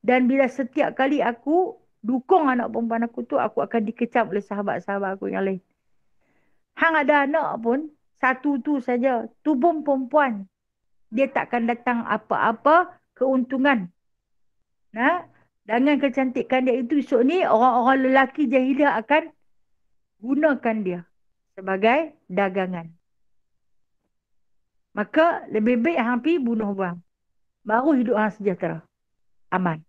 Dan bila setiap kali aku dukung anak perempuan aku tu aku akan dikecam oleh sahabat-sahabat aku yang lain. Hang ada anak pun satu tu saja tu tubuh perempuan dia takkan datang apa-apa keuntungan. Nah, dengan kecantikan dia itu esok ni orang-orang lelaki jahiliah akan gunakan dia sebagai dagangan. Maka lebih baik hampir bunuh bang, Baru hidup orang sejahtera. Aman.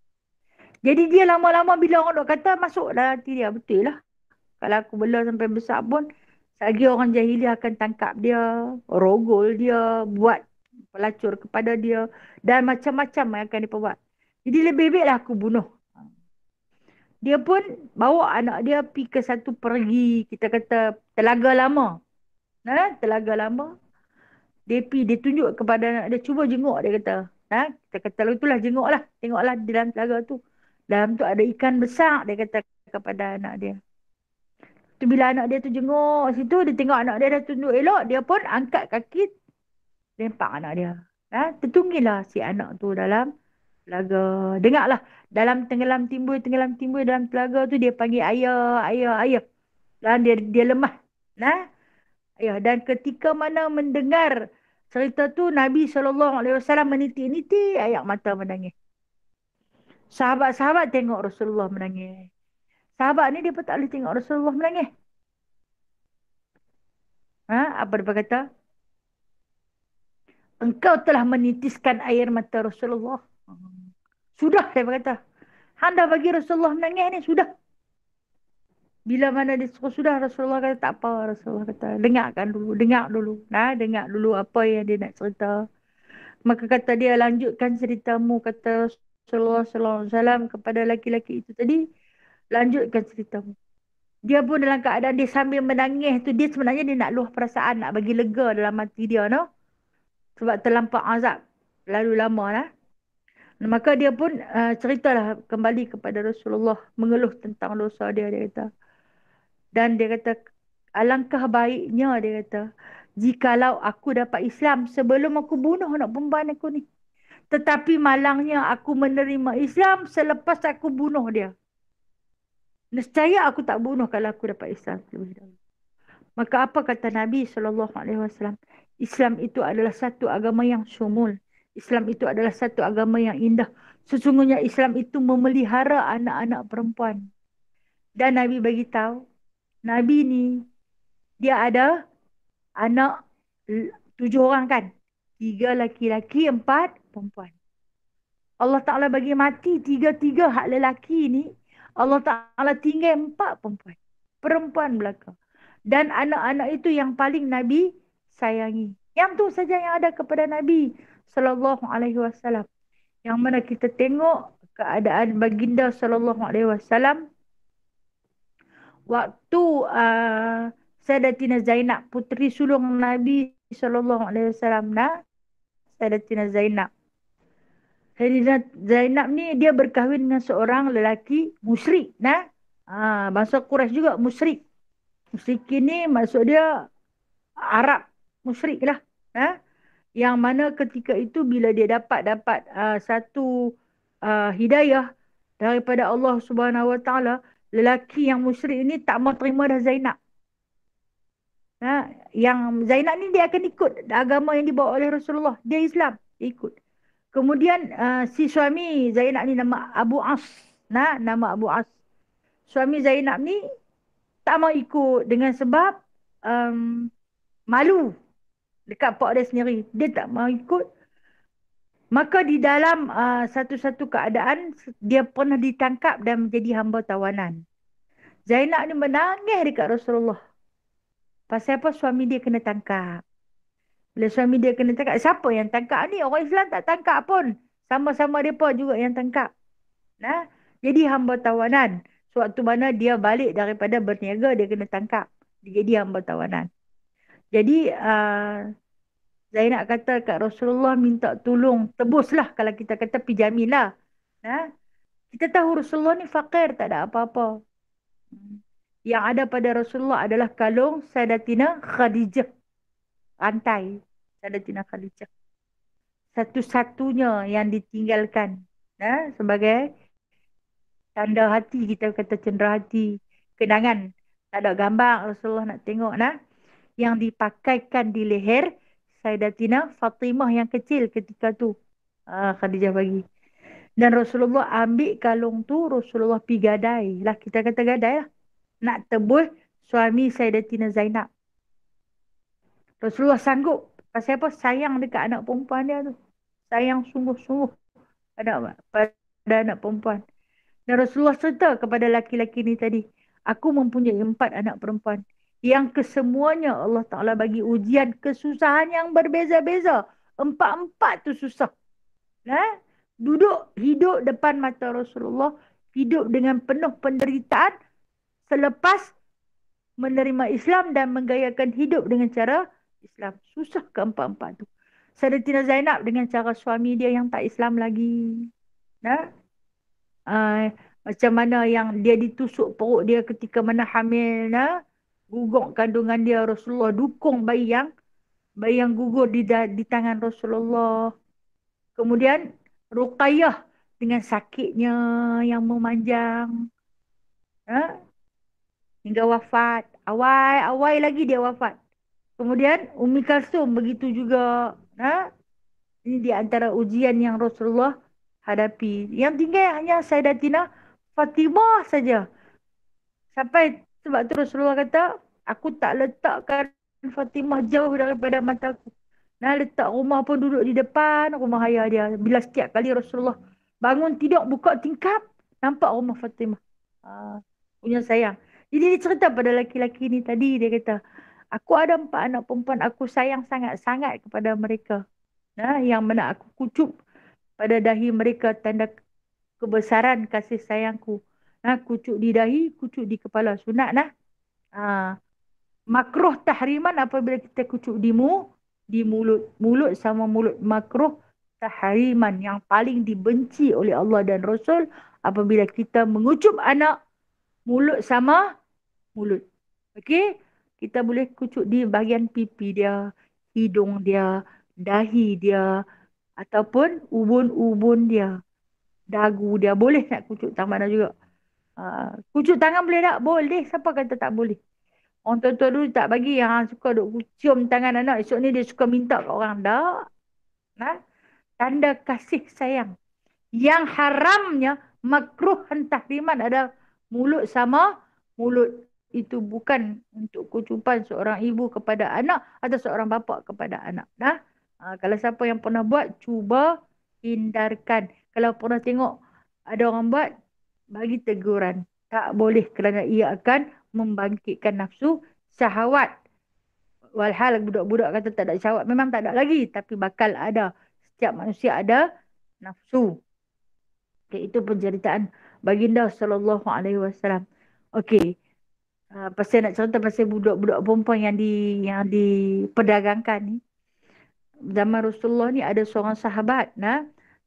Jadi dia lama-lama bila orang dok kata masuklah hati dia betul lah. Kalau aku bela sampai besar pun lagi orang jahili akan tangkap dia, rogol dia, buat pelacur kepada dia dan macam-macam yang akan dia buat. Jadi lebih baiklah aku bunuh. Dia pun bawa anak dia pergi ke satu pergi, kita kata telaga lama. Nah, ha? telaga lama. Dia pergi, dia tunjuk kepada anak dia, cuba jenguk dia kata. Nah, ha? kita kata lalu itulah jenguk jenguklah, tengoklah di dalam telaga tu. Dalam tu ada ikan besar dia kata kepada anak dia. Tu bila anak dia tu jenguk situ dia tengok anak dia dah tunduk elok dia pun angkat kaki lempak anak dia. Ha? Tertunggilah si anak tu dalam telaga. Dengarlah dalam tenggelam timbul tenggelam timbul dalam telaga tu dia panggil ayah ayah ayah. Dan dia dia lemah. Nah. Ha? Ya, dan ketika mana mendengar cerita tu Nabi SAW meniti-niti ayat mata menangis. Sahabat-sahabat tengok Rasulullah menangis. Sahabat ni dia pun tak boleh tengok Rasulullah menangis. Ha? Apa dia berkata? Engkau telah menitiskan air mata Rasulullah. Sudah dia berkata. Anda bagi Rasulullah menangis ni, sudah. Bila mana dia suruh, sudah Rasulullah kata tak apa. Rasulullah kata, dengarkan dulu, dengar dulu. Nah, ha? dengar dulu apa yang dia nak cerita. Maka kata dia lanjutkan ceritamu, kata Sallallahu Alaihi Wasallam kepada laki-laki itu tadi lanjutkan cerita dia pun dalam keadaan dia sambil menangis tu dia sebenarnya dia nak luah perasaan nak bagi lega dalam hati dia no sebab terlampau azab lalu lama lah maka dia pun uh, ceritalah kembali kepada Rasulullah mengeluh tentang dosa dia dia kata dan dia kata alangkah baiknya dia kata jikalau aku dapat Islam sebelum aku bunuh anak perempuan aku ni tetapi malangnya aku menerima Islam selepas aku bunuh dia. Nescaya aku tak bunuh kalau aku dapat Islam Maka apa kata Nabi saw? Islam itu adalah satu agama yang sumul. Islam itu adalah satu agama yang indah. Sesungguhnya Islam itu memelihara anak-anak perempuan. Dan Nabi bagi tahu, Nabi ni dia ada anak tujuh orang kan? Tiga laki-laki, empat perempuan. Allah Ta'ala bagi mati tiga-tiga hak lelaki ni. Allah Ta'ala tinggal empat perempuan. Perempuan belakang. Dan anak-anak itu yang paling Nabi sayangi. Yang tu saja yang ada kepada Nabi Sallallahu Alaihi Wasallam. Yang mana kita tengok keadaan baginda Sallallahu Alaihi Wasallam. Waktu uh, Sayyidatina Zainab, puteri sulung Nabi Sallallahu Alaihi Wasallam. Nah, Zainab. Helena Zainab ni dia berkahwin dengan seorang lelaki musyrik nah. Ha, bangsa Quraisy juga musyrik. Musyrik ni maksud dia Arab musyrik lah. nah, Yang mana ketika itu bila dia dapat dapat uh, satu uh, hidayah daripada Allah Subhanahu Wa Taala, lelaki yang musyrik ini tak mau terima dah Zainab. nah, Yang Zainab ni dia akan ikut agama yang dibawa oleh Rasulullah. Dia Islam, dia ikut. Kemudian uh, si suami Zainab ni nama Abu As. Nah, nama Abu As. Suami Zainab ni tak mau ikut dengan sebab um, malu dekat pak dia sendiri. Dia tak mau ikut. Maka di dalam uh, satu-satu keadaan dia pernah ditangkap dan menjadi hamba tawanan. Zainab ni menangis dekat Rasulullah. Pasal apa suami dia kena tangkap. Bila suami dia kena tangkap, siapa yang tangkap ni? Orang Islam tak tangkap pun. Sama-sama mereka juga yang tangkap. Nah, Jadi hamba tawanan. Sewaktu mana dia balik daripada berniaga, dia kena tangkap. Jadi hamba tawanan. Jadi uh, Zainab kata kat Rasulullah minta tolong. Tebuslah kalau kita kata pijaminlah. Nah, kita tahu Rasulullah ni fakir, tak ada apa-apa. Hmm. Yang ada pada Rasulullah adalah kalung Sayyidatina Khadijah rantai ada Tina Khalijah. Satu-satunya yang ditinggalkan ya, sebagai tanda hati, kita kata cendera hati, kenangan. Tak ada gambar Rasulullah nak tengok. Nah. Yang dipakaikan di leher Sayyidatina Fatimah yang kecil ketika tu. Ah, Khadijah bagi. Dan Rasulullah ambil kalung tu, Rasulullah pergi gadai. Lah, kita kata gadai lah. Nak tebus suami Sayyidatina Zainab. Rasulullah sanggup. Pasal apa? Sayang dekat anak perempuan dia tu. Sayang sungguh-sungguh pada, pada anak perempuan. Dan Rasulullah cerita kepada laki-laki ni tadi. Aku mempunyai empat anak perempuan. Yang kesemuanya Allah Ta'ala bagi ujian kesusahan yang berbeza-beza. Empat-empat tu susah. Ha? Duduk hidup depan mata Rasulullah. Hidup dengan penuh penderitaan. Selepas menerima Islam dan menggayakan hidup dengan cara Islam. Susah keempat-empat tu. Saudara Zainab dengan cara suami dia yang tak Islam lagi. Nah. Ha? Uh, macam mana yang dia ditusuk perut dia ketika mana hamil nah gugur kandungan dia Rasulullah dukung bayi yang bayi yang gugur di di tangan Rasulullah. Kemudian Ruqayyah dengan sakitnya yang memanjang. Ha? Hingga wafat. Awal-awal lagi dia wafat. Kemudian Umi Kalsum begitu juga. Ha? Ini di antara ujian yang Rasulullah hadapi. Yang tinggal hanya Sayyidatina Fatimah saja. Sampai sebab tu Rasulullah kata, aku tak letakkan Fatimah jauh daripada mataku. Nah, letak rumah pun duduk di depan rumah ayah dia. Bila setiap kali Rasulullah bangun tidur, buka tingkap, nampak rumah Fatimah. Uh, punya sayang. Jadi dia cerita pada lelaki-lelaki ni tadi, dia kata, Aku ada empat anak perempuan. Aku sayang sangat-sangat kepada mereka. Nah, ha, yang mana aku kucup pada dahi mereka tanda kebesaran kasih sayangku. Nah, ha, kucuk di dahi, kucuk di kepala. Sunat lah. Ha, makruh tahriman apabila kita kucuk di mu, di mulut. Mulut sama mulut. Makruh tahriman yang paling dibenci oleh Allah dan Rasul apabila kita mengucup anak mulut sama mulut. Okey? kita boleh kucuk di bahagian pipi dia, hidung dia, dahi dia ataupun ubun-ubun dia. Dagu dia boleh nak kucuk tangan mana juga. Uh, kucuk tangan boleh tak? Boleh. Siapa kata tak boleh? Orang tua-tua dulu tak bagi yang ha, suka duk cium tangan anak. Esok ni dia suka minta ke orang. Tak. Nah, ha? tanda kasih sayang. Yang haramnya makruh tahriman ada mulut sama mulut itu bukan untuk kecupan seorang ibu kepada anak atau seorang bapa kepada anak. Nah, ha, kalau siapa yang pernah buat, cuba hindarkan. Kalau pernah tengok ada orang buat, bagi teguran. Tak boleh kerana ia akan membangkitkan nafsu syahwat. Walhal budak-budak kata tak ada syahwat. Memang tak ada lagi. Tapi bakal ada. Setiap manusia ada nafsu. Okay, itu penceritaan baginda Sallallahu Alaihi Wasallam. Okey uh, ah, pasal nak cerita pasal budak-budak perempuan yang di yang diperdagangkan ni zaman Rasulullah ni ada seorang sahabat nah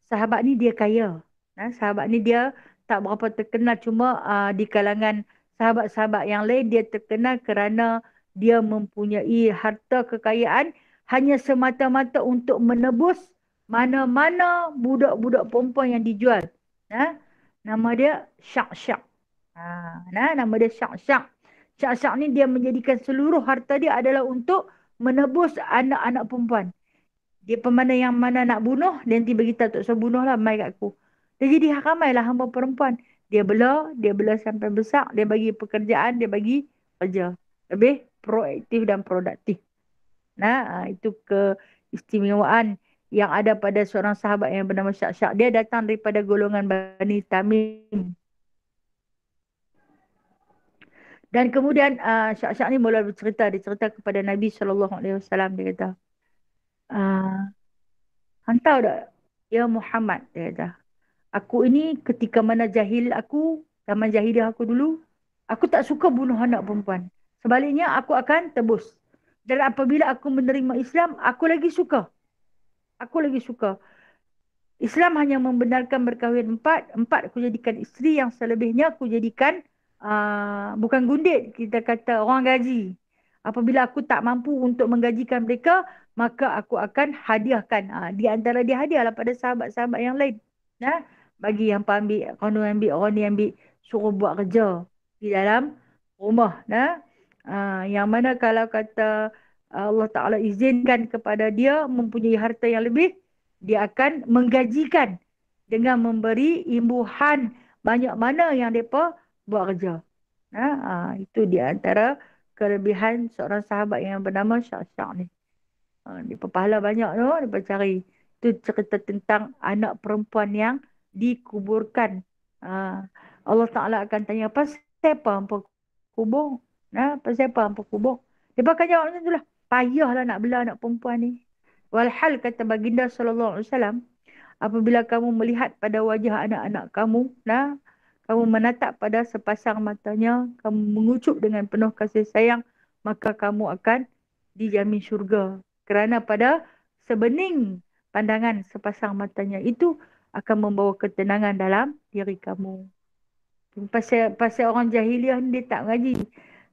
sahabat ni dia kaya nah sahabat ni dia tak berapa terkenal cuma uh, di kalangan sahabat-sahabat yang lain dia terkenal kerana dia mempunyai harta kekayaan hanya semata-mata untuk menebus mana-mana budak-budak perempuan yang dijual. Nah, nama dia Syak Syak. Ah, nah, nama dia Syak Syak. Cak Sak ni dia menjadikan seluruh harta dia adalah untuk menebus anak-anak perempuan. Dia pemana yang mana nak bunuh, dia nanti beritahu Tok Sok bunuh lah mai kat aku. Dia jadi ramai lah hamba perempuan. Dia bela, dia bela sampai besar, dia bagi pekerjaan, dia bagi kerja. Lebih proaktif dan produktif. Nah, itu keistimewaan yang ada pada seorang sahabat yang bernama Syak Syak. Dia datang daripada golongan Bani Tamim. Dan kemudian uh, Syak-Syak ni mula bercerita. Dia cerita kepada Nabi SAW. Dia kata. Uh, ah, Hantar tak? Ya Muhammad. Dia kata. Aku ini ketika mana jahil aku. Zaman jahiliah aku dulu. Aku tak suka bunuh anak perempuan. Sebaliknya aku akan tebus. Dan apabila aku menerima Islam. Aku lagi suka. Aku lagi suka. Islam hanya membenarkan berkahwin empat. Empat aku jadikan isteri. Yang selebihnya aku jadikan Ah, bukan gundik kita kata orang gaji. Apabila aku tak mampu untuk menggajikan mereka, maka aku akan hadiahkan. Ha, di antara dia hadiahlah pada sahabat-sahabat yang lain. Ya? Bagi yang ambil, orang ni ambil, orang ni ambil suruh buat kerja di dalam rumah. Nah, ya, Ha, yang mana kalau kata ah, Allah Ta'ala izinkan kepada dia mempunyai harta yang lebih, dia akan menggajikan dengan memberi imbuhan banyak mana yang mereka buat kerja. Ha, ha, itu di antara kelebihan seorang sahabat yang bernama Syak-Syak ni. Ha, dia berpahala banyak tu, dia bercari. Itu cerita tentang anak perempuan yang dikuburkan. Ha, Allah Ta'ala akan tanya, apa siapa hampa kubur? Ha, apa siapa hampa kubur? Dia bakal jawab macam itulah. Payahlah nak bela anak perempuan ni. Walhal kata baginda SAW, apabila kamu melihat pada wajah anak-anak kamu, nah, kamu menatap pada sepasang matanya, kamu mengucup dengan penuh kasih sayang, maka kamu akan dijamin syurga. Kerana pada sebening pandangan sepasang matanya itu akan membawa ketenangan dalam diri kamu. Pasal, pasal orang jahiliah ni dia tak ngaji.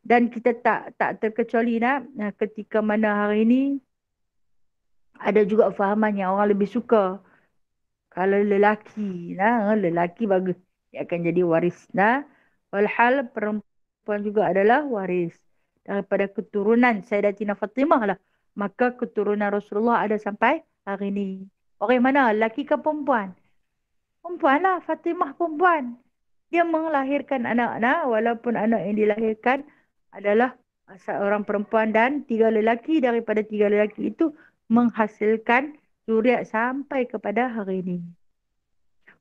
Dan kita tak tak terkecuali nak Nah ketika mana hari ini ada juga fahaman yang orang lebih suka kalau lelaki nah lelaki bagus dia akan jadi warisna. walhal perempuan juga adalah waris daripada keturunan Sayyidatina Fatimah lah. Maka keturunan Rasulullah ada sampai hari ini. Orang mana? Laki ke perempuan? Perempuan lah. Fatimah perempuan. Dia melahirkan anak anak walaupun anak yang dilahirkan adalah seorang perempuan dan tiga lelaki daripada tiga lelaki itu menghasilkan suriat sampai kepada hari ini.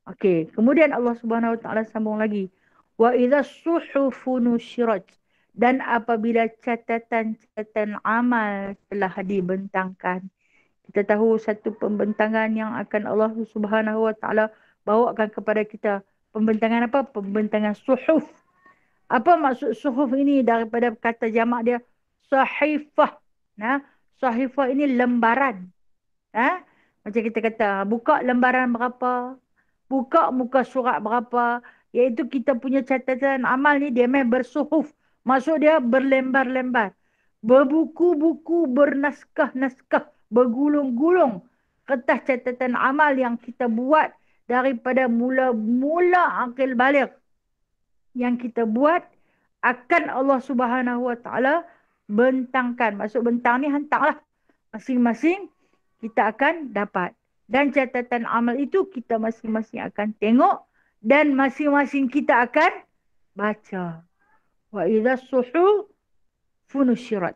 Okey, kemudian Allah Subhanahu Wa Taala sambung lagi. Wa idza suhufunu syirat dan apabila catatan-catatan amal telah dibentangkan. Kita tahu satu pembentangan yang akan Allah Subhanahu Wa Taala bawakan kepada kita. Pembentangan apa? Pembentangan suhuf. Apa maksud suhuf ini daripada kata jamak dia? Sahifah. Nah, ha? sahifah ini lembaran. Ha? Macam kita kata, buka lembaran berapa? buka muka surat berapa iaitu kita punya catatan amal ni dia main bersuhuf maksud dia berlembar-lembar berbuku-buku bernaskah-naskah bergulung-gulung kertas catatan amal yang kita buat daripada mula-mula akil balik yang kita buat akan Allah Subhanahu Wa Taala bentangkan maksud bentang ni hantarlah masing-masing kita akan dapat dan catatan amal itu kita masing-masing akan tengok dan masing-masing kita akan baca. Wa idha suhu funushirat.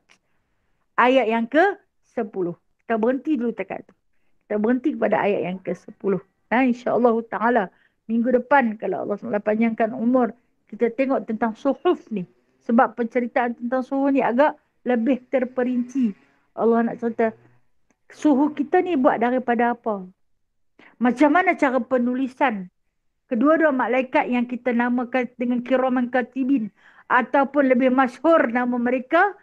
Ayat yang ke-10. Kita berhenti dulu takat tu. Kita berhenti pada ayat yang ke-10. Ha, InsyaAllah ta'ala minggu depan kalau Allah SWT panjangkan umur kita tengok tentang suhuf ni. Sebab penceritaan tentang suhuf ni agak lebih terperinci. Allah nak cerita suhu kita ni buat daripada apa? Macam mana cara penulisan kedua-dua malaikat yang kita namakan dengan kiraman katibin ataupun lebih masyhur nama mereka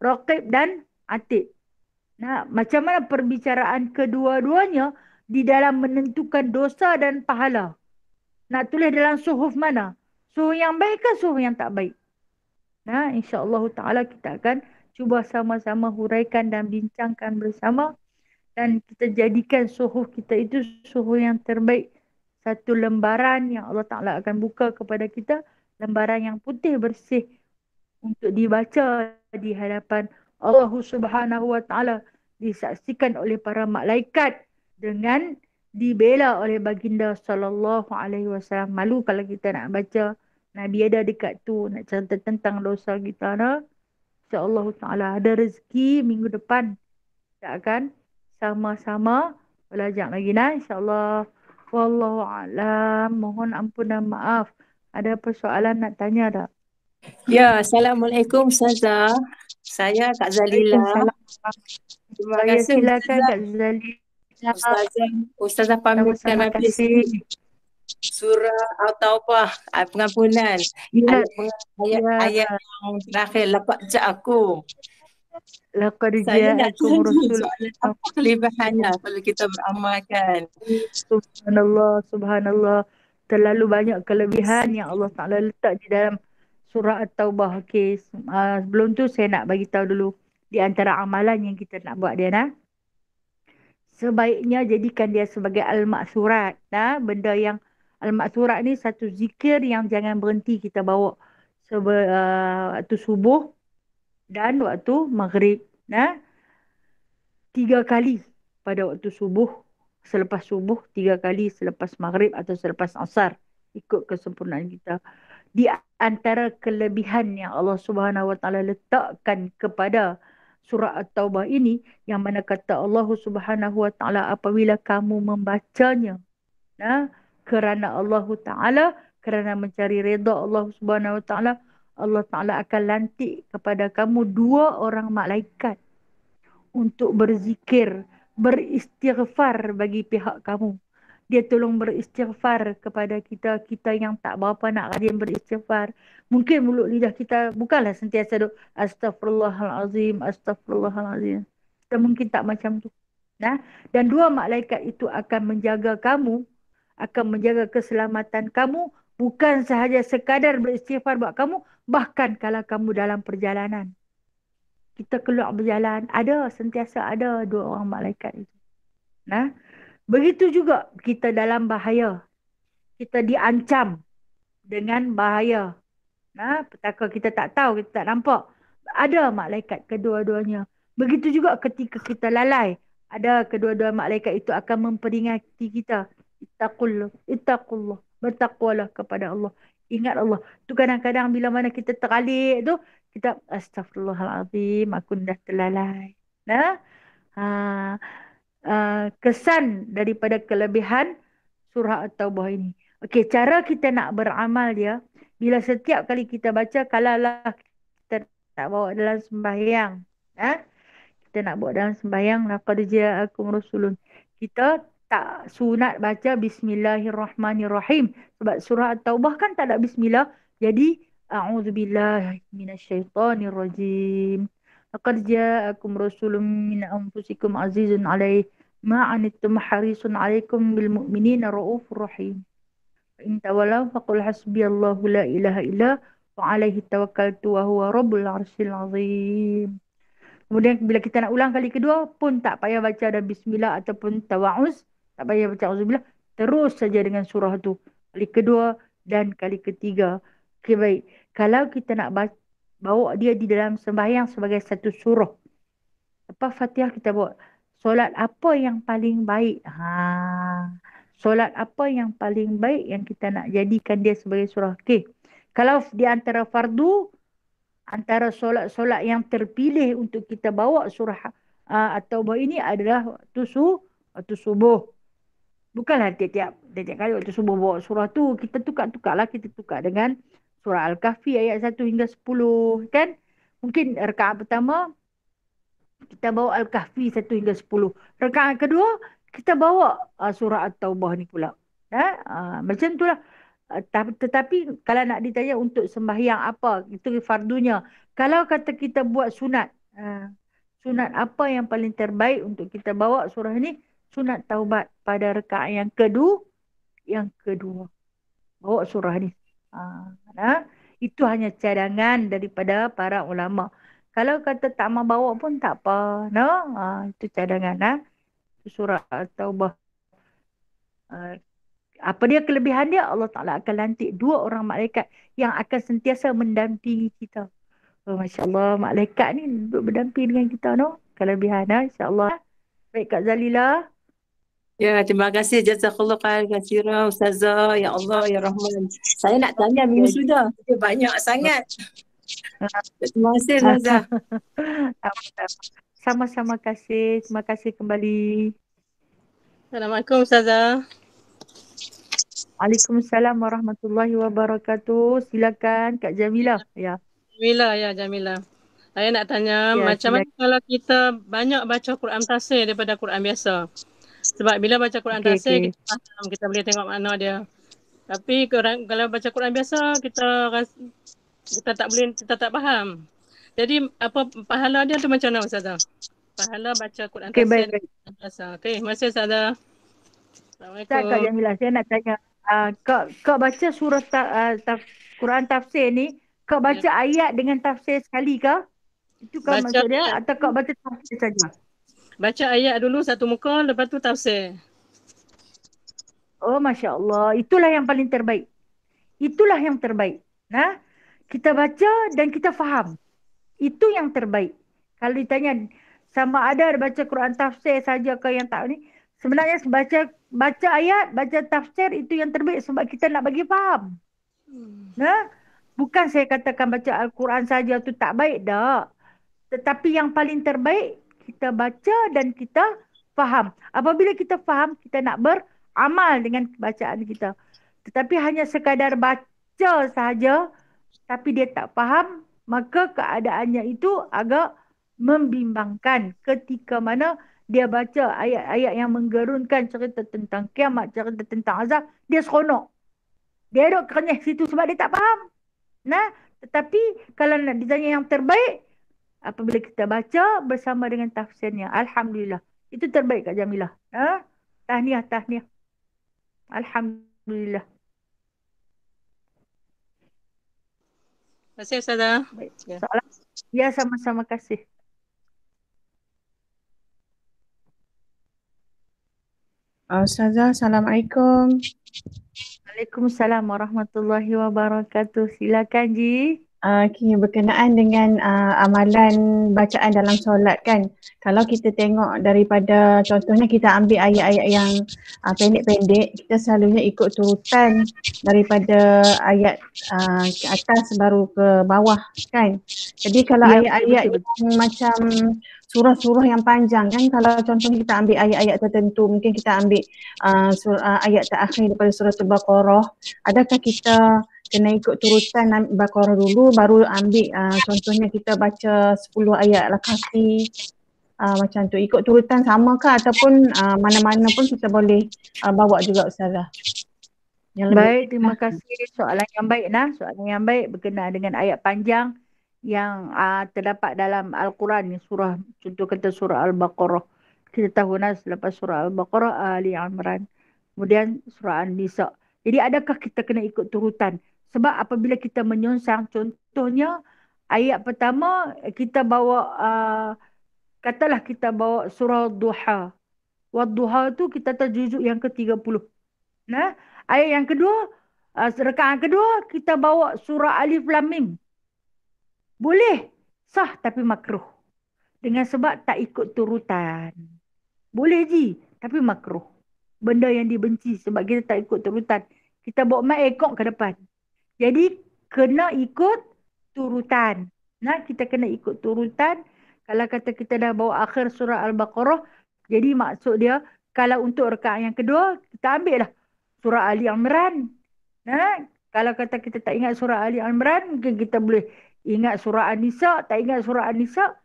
Raqib dan atik. Nah, macam mana perbicaraan kedua-duanya di dalam menentukan dosa dan pahala? Nak tulis dalam suhu mana? Suhu yang baik ke suhu yang tak baik? Nah, insya taala kita akan cuba sama-sama huraikan dan bincangkan bersama dan kita jadikan suhu kita itu suhu yang terbaik satu lembaran yang Allah Ta'ala akan buka kepada kita lembaran yang putih bersih untuk dibaca di hadapan Allah Subhanahu Wa Ta'ala disaksikan oleh para malaikat dengan dibela oleh baginda sallallahu alaihi wasallam malu kalau kita nak baca nabi ada dekat tu nak cerita tentang dosa kita nak insyaallah taala ada rezeki minggu depan tak akan sama-sama belajar lagi lah insyaAllah. Wallahu a'lam. Mohon ampun dan maaf. Ada persoalan nak tanya tak? Ya, Assalamualaikum Ustazah. Saya Kak Zalila. Terima kasih. Silakan Kak Zalila. Ustazah, Ustazah pamitkan majlis surah atau apa ah, pengampunan ya. ayat, ayat, ya. ayat yang terakhir lepak jak aku Laqad ja'akum rusulun taqlibahana kalau kita beramalkan. Subhanallah, subhanallah. Terlalu banyak kelebihan yang Allah Taala letak di dalam surah At-Taubah. Okey, uh, sebelum tu saya nak bagi tahu dulu di antara amalan yang kita nak buat dia nah. Sebaiknya jadikan dia sebagai al-maksurat. Nah, benda yang al-maksurat ni satu zikir yang jangan berhenti kita bawa sebab uh, waktu subuh dan waktu maghrib. Nah, tiga kali pada waktu subuh, selepas subuh, tiga kali selepas maghrib atau selepas asar. Ikut kesempurnaan kita. Di antara kelebihan yang Allah Subhanahu Wa letakkan kepada surah At-Taubah ini yang mana kata Allah Subhanahu Wa Taala apabila kamu membacanya nah kerana Allah Taala kerana mencari reda Allah Subhanahu Wa Taala Allah Ta'ala akan lantik kepada kamu dua orang malaikat untuk berzikir, beristighfar bagi pihak kamu. Dia tolong beristighfar kepada kita, kita yang tak berapa nak rajin beristighfar. Mungkin mulut lidah kita bukanlah sentiasa duk astagfirullahalazim, astagfirullahalazim. Kita mungkin tak macam tu. Nah, dan dua malaikat itu akan menjaga kamu, akan menjaga keselamatan kamu bukan sahaja sekadar beristighfar buat kamu Bahkan kalau kamu dalam perjalanan. Kita keluar berjalan. Ada, sentiasa ada dua orang malaikat itu. Nah, Begitu juga kita dalam bahaya. Kita diancam dengan bahaya. Nah, petaka kita tak tahu, kita tak nampak. Ada malaikat kedua-duanya. Begitu juga ketika kita lalai. Ada kedua-dua malaikat itu akan memperingati kita. Ittaqullah. Ittaqullah. Bertakwalah kepada Allah ingat Allah. Tu kadang-kadang bila mana kita teralik tu, kita astagfirullahalazim aku dah terlalai. Nah. Ha. Uh, kesan daripada kelebihan surah At-Taubah ini. Okey, cara kita nak beramal dia, bila setiap kali kita baca, kalalah kita tak bawa dalam sembahyang. Eh? Kita nak buat dalam sembahyang, laqad ja'akum rasulun. Kita tak sunat baca bismillahirrahmanirrahim sebab surah at-taubah kan tak ada bismillah jadi a'udzubillahi minasyaitonirrajim laqad ja'akum rasulun min anfusikum azizun 'alaihi ma'anittum harisun 'alaikum bil mu'minina raufur rahim in tawallaw faqul hasbiyallahu la ilaha illa wa 'alaihi tawakkaltu wa huwa rabbul 'arsyil 'azim Kemudian bila kita nak ulang kali kedua pun tak payah baca dan bismillah ataupun tawa'uz tak payah baca auzubillah terus saja dengan surah tu kali kedua dan kali ketiga okey baik kalau kita nak bawa dia di dalam sembahyang sebagai satu surah apa fatihah kita buat solat apa yang paling baik ha solat apa yang paling baik yang kita nak jadikan dia sebagai surah okey kalau di antara fardu antara solat-solat yang terpilih untuk kita bawa surah uh, atau bawa ini adalah tusu atau waktu subuh. Bukanlah tiap-tiap tiap kali waktu subuh bawa surah tu kita tukar-tukar lah kita tukar dengan surah Al-Kahfi ayat 1 hingga 10 kan. Mungkin rekaan pertama kita bawa Al-Kahfi 1 hingga 10. Rekaan kedua kita bawa uh, surah At-Taubah ni pula. Ha? Uh, macam itulah. Uh, ah, tetapi kalau nak ditanya untuk sembahyang apa itu fardunya. Kalau kata kita buat sunat. Uh, sunat apa yang paling terbaik untuk kita bawa surah ni sunat taubat pada rekaat yang kedua yang kedua bawa surah ni ha, nah itu hanya cadangan daripada para ulama kalau kata tak mau bawa pun tak apa no. ha, itu cadangan nah itu surah taubah ha, apa dia kelebihan dia Allah Taala akan lantik dua orang malaikat yang akan sentiasa mendampingi kita oh, Masya Allah malaikat ni duduk berdamping dengan kita no kelebihan ha, insya Allah baik Kak Zalilah Ya, terima kasih jasa khair kasira ustazah. Ya Allah ya Rahman. Saya nak tanya minggu ya, sudah. Ya, banyak sangat. Terima kasih Raza. Sama-sama kasih. Terima kasih kembali. Assalamualaikum ustazah. Waalaikumsalam warahmatullahi wabarakatuh. Silakan Kak Jamila. Ya. Jamila ya Jamila. Saya nak tanya ya, macam mana kalau kita banyak baca Quran tafsir daripada Quran biasa? sebab bila baca Quran okay, tafsir okay. kita kita boleh tengok makna dia. Tapi kalau baca Quran biasa kita rasa, kita tak boleh kita tak faham. Jadi apa pahala dia tu macam mana ustazah? Pahala baca Quran okay, tafsir biasa. Okey, masih ustazah. Assalamualaikum. Kak Jamilah, saya nak tanya uh, ah, Kau kak baca surah ta, uh, taf, Quran tafsir ni kau baca ya. ayat dengan tafsir sekali ke? Itu kak baca maksud dia atau kak baca tafsir saja? baca ayat dulu satu muka lepas tu tafsir. Oh masya Allah itulah yang paling terbaik. Itulah yang terbaik. Nah ha? kita baca dan kita faham. Itu yang terbaik. Kalau ditanya sama ada baca Quran tafsir saja ke yang tak ni sebenarnya baca baca ayat baca tafsir itu yang terbaik sebab kita nak bagi faham. Nah hmm. ha? bukan saya katakan baca Al-Quran saja tu tak baik dah. Tetapi yang paling terbaik kita baca dan kita faham. Apabila kita faham, kita nak beramal dengan bacaan kita. Tetapi hanya sekadar baca sahaja, tapi dia tak faham, maka keadaannya itu agak membimbangkan ketika mana dia baca ayat-ayat yang menggerunkan cerita tentang kiamat, cerita tentang azab, dia seronok. Dia duduk kerenyah situ sebab dia tak faham. Nah, tetapi kalau nak ditanya yang terbaik, apabila kita baca bersama dengan tafsirnya. Alhamdulillah. Itu terbaik Kak Jamilah. Ha? Tahniah, tahniah. Alhamdulillah. Terima kasih Ustazah. Ya. ya sama-sama kasih. Ah, Ustazah, Assalamualaikum. Waalaikumsalam warahmatullahi wabarakatuh. Silakan, Ji. Ji. Okay, ah, berkenaan dengan uh, amalan bacaan dalam solat kan kalau kita tengok daripada contohnya kita ambil ayat-ayat yang uh, pendek-pendek kita selalunya ikut turutan daripada ayat uh, ke atas baru ke bawah kan jadi kalau ya, ayat-ayat yang macam surah-surah yang panjang kan kalau contohnya kita ambil ayat-ayat tertentu mungkin kita ambil uh, surah, uh, ayat terakhir daripada surah Al-Baqarah adakah kita kena ikut turutan Al-Baqarah dulu baru ambil uh, contohnya kita baca 10 ayat al uh, ah, macam tu ikut turutan sama ke ataupun uh, mana-mana pun kita boleh uh, bawa juga ustazah. Yang baik lebih. terima lah. kasih soalan yang baik nah soalan yang baik berkenaan dengan ayat panjang yang uh, terdapat dalam Al-Quran ni surah contoh kata surah Al-Baqarah. Kita tahu nah selepas surah Al-Baqarah Ali Imran kemudian surah An-Nisa. Jadi adakah kita kena ikut turutan? Sebab apabila kita menyongsang contohnya ayat pertama kita bawa, uh, katalah kita bawa surah duha. Wad duha tu kita terjujuk yang ke-30. Nah, ayat yang kedua, uh, ah, rekaan kedua kita bawa surah alif lam mim. Boleh, sah tapi makruh. Dengan sebab tak ikut turutan. Boleh je, tapi makruh. Benda yang dibenci sebab kita tak ikut turutan. Kita bawa mai ekor eh, ke depan. Jadi kena ikut turutan. Nah, kita kena ikut turutan. Kalau kata kita dah bawa akhir surah Al-Baqarah, jadi maksud dia kalau untuk rekaan yang kedua, kita ambil lah surah Ali Imran. Nah, kalau kata kita tak ingat surah Ali Imran, mungkin kita boleh ingat surah An-Nisa, tak ingat surah An-Nisa,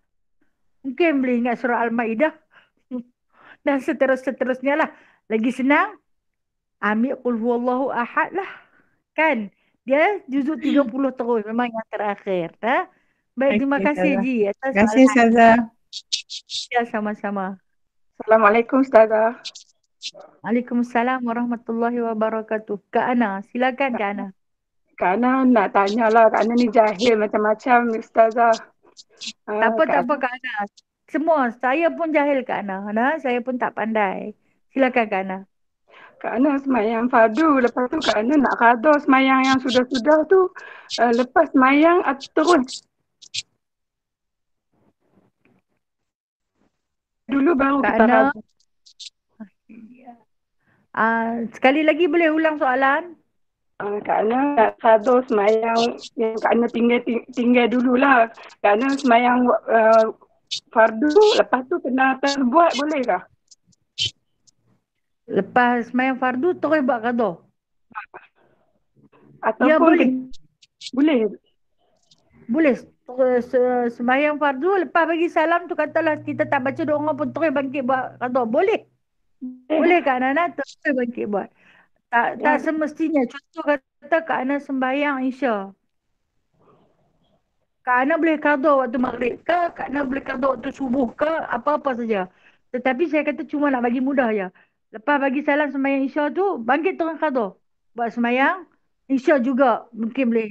mungkin boleh ingat surah Al-Maidah. Dan seterus-seterusnya lah. Lagi senang, ambil kul huwallahu ahad lah. Kan? dia juzuk 30 terus memang yang terakhir ha? baik okay, terima kasih Ji terima kasih Ustazah ya sama-sama Assalamualaikum Ustazah Waalaikumsalam Warahmatullahi Wabarakatuh Kak Ana silakan Kak Ana Kak Ana nak tanyalah Kak Ana ni jahil macam-macam Ustazah ah, tak apa, tak apa Kak Ana. Semua, saya pun jahil Kak Ana. Ana. Saya pun tak pandai. Silakan Kak Ana. Kak Ana semayang fardu. Lepas tu Kak Ana nak kado semayang yang sudah-sudah tu. Uh, lepas semayang atau terus. Dulu baru Kak Ana. Uh, sekali lagi boleh ulang soalan? Uh, ah, Kak Ana nak kado semayang yang Kak Ana tinggal, tinggal dululah. Kak Ana semayang uh, fardu lepas tu kena terbuat bolehkah? Lepas semayang fardu terus buat qada. Ataupun ya, boleh. Boleh. Boleh. Terus semayang fardu lepas bagi salam tu katalah kita tak baca doa pun terus bangkit buat qada. Boleh. Eh. Boleh kan Nana terus bangkit buat. Tak ya. tak semestinya contoh kata Kak Ana sembahyang Isya. Kak Ana boleh kado waktu maghrib ke, Kak Ana boleh kado waktu subuh ke, apa-apa saja. Tetapi saya kata cuma nak bagi mudah ya. Lepas bagi salam semayang Isya tu, bangkit turun khadu. Buat semayang. Isya juga mungkin boleh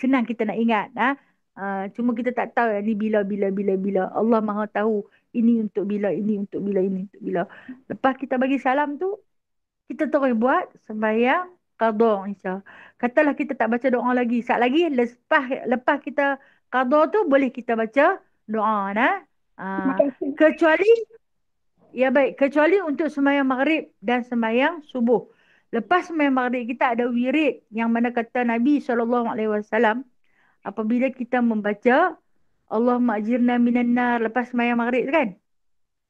senang kita nak ingat. Ha? Uh, cuma kita tak tahu ni bila, bila, bila, bila. Allah maha tahu ini untuk bila, ini untuk bila, ini untuk bila. Lepas kita bagi salam tu, kita terus buat semayang qada insya. Katalah kita tak baca doa lagi. Sat lagi lepas lepas kita qada tu boleh kita baca doa nah. Uh, kecuali ya baik. Kecuali untuk semayang maghrib dan semayang subuh. Lepas semayang maghrib kita ada wirid yang mana kata Nabi SAW apabila kita membaca Allah ma'jirna minan nar lepas semayang maghrib kan.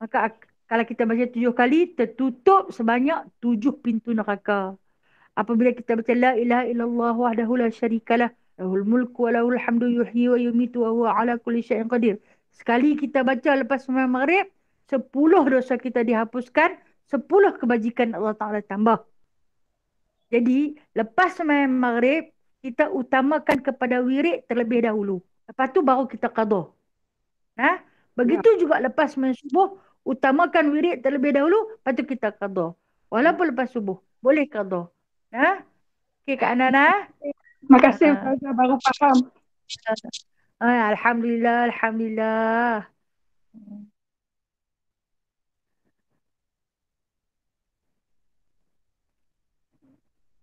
Maka kalau kita baca tujuh kali tertutup sebanyak tujuh pintu neraka. Apabila kita baca la ilaha illallah wahdahu la syarikalah lahul mulku wa lahul hamdu yuhyi wa yumitu wa huwa ala kulli syai'in qadir. Sekali kita baca lepas semayang maghrib, Sepuluh dosa kita dihapuskan, sepuluh kebajikan Allah Ta'ala tambah. Jadi, lepas semayang maghrib, kita utamakan kepada wirid terlebih dahulu. Lepas tu baru kita qadah. Ha? Nah, begitu ya. juga lepas semayang subuh, utamakan wirid terlebih dahulu, lepas tu kita qadah. Walaupun lepas subuh, boleh qadah. Ha? Nah, Okey Kak Nana. Terima kasih ha. Ustazah uh. baru faham. alhamdulillah, alhamdulillah.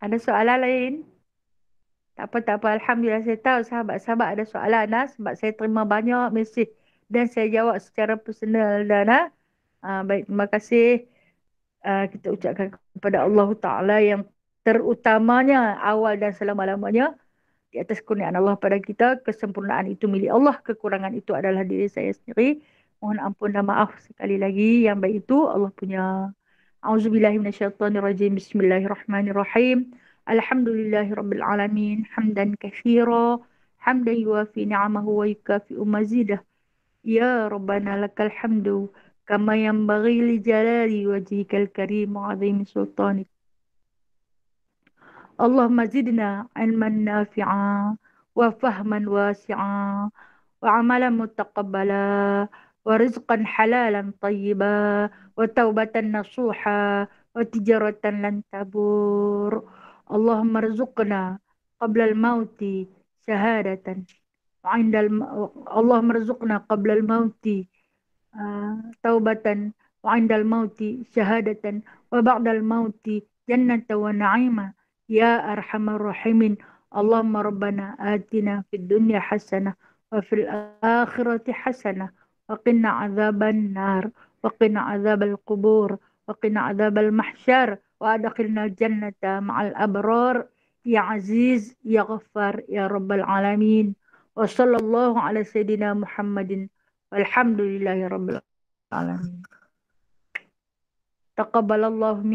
Ada soalan lain? Tak apa, tak apa. Alhamdulillah saya tahu sahabat-sahabat ada soalan lah. Sebab saya terima banyak mesej. Dan saya jawab secara personal dan lah. Uh, baik, terima kasih. Uh, kita ucapkan kepada Allah Ta'ala yang terutamanya awal dan selama-lamanya. Di atas kurniaan Allah pada kita. Kesempurnaan itu milik Allah. Kekurangan itu adalah diri saya sendiri. Mohon ampun dan maaf sekali lagi. Yang baik itu Allah punya. أعوذ بالله من الشيطان الرجيم بسم الله الرحمن الرحيم الحمد لله رب العالمين حمدا كثيرا حمدا يوافي نعمه ويكافئ مزيده يا ربنا لك الحمد كما ينبغي لجلال وجهك الكريم وعظيم سلطانك اللهم زدنا علما نافعا وفهما واسعا وعملا متقبلا ورزقا حلالا طيبا وتوبة نصوحا وتجارة لن تبور اللهم ارزقنا قبل الموت شهادة وعند الم... اللهم ارزقنا قبل الموت آه، توبة وعند الموت شهادة وبعد الموت جنة ونعيما يا أرحم الراحمين اللهم ربنا آتنا في الدنيا حسنة وفي الآخرة حسنة وقنا عذاب النار وقنا عذاب القبور وقنا عذاب المحشر وأدخلنا الجنة مع الأبرار يا عزيز يا غفار يا رب العالمين وصلى الله على سيدنا محمد والحمد لله رب العالمين تقبل الله مني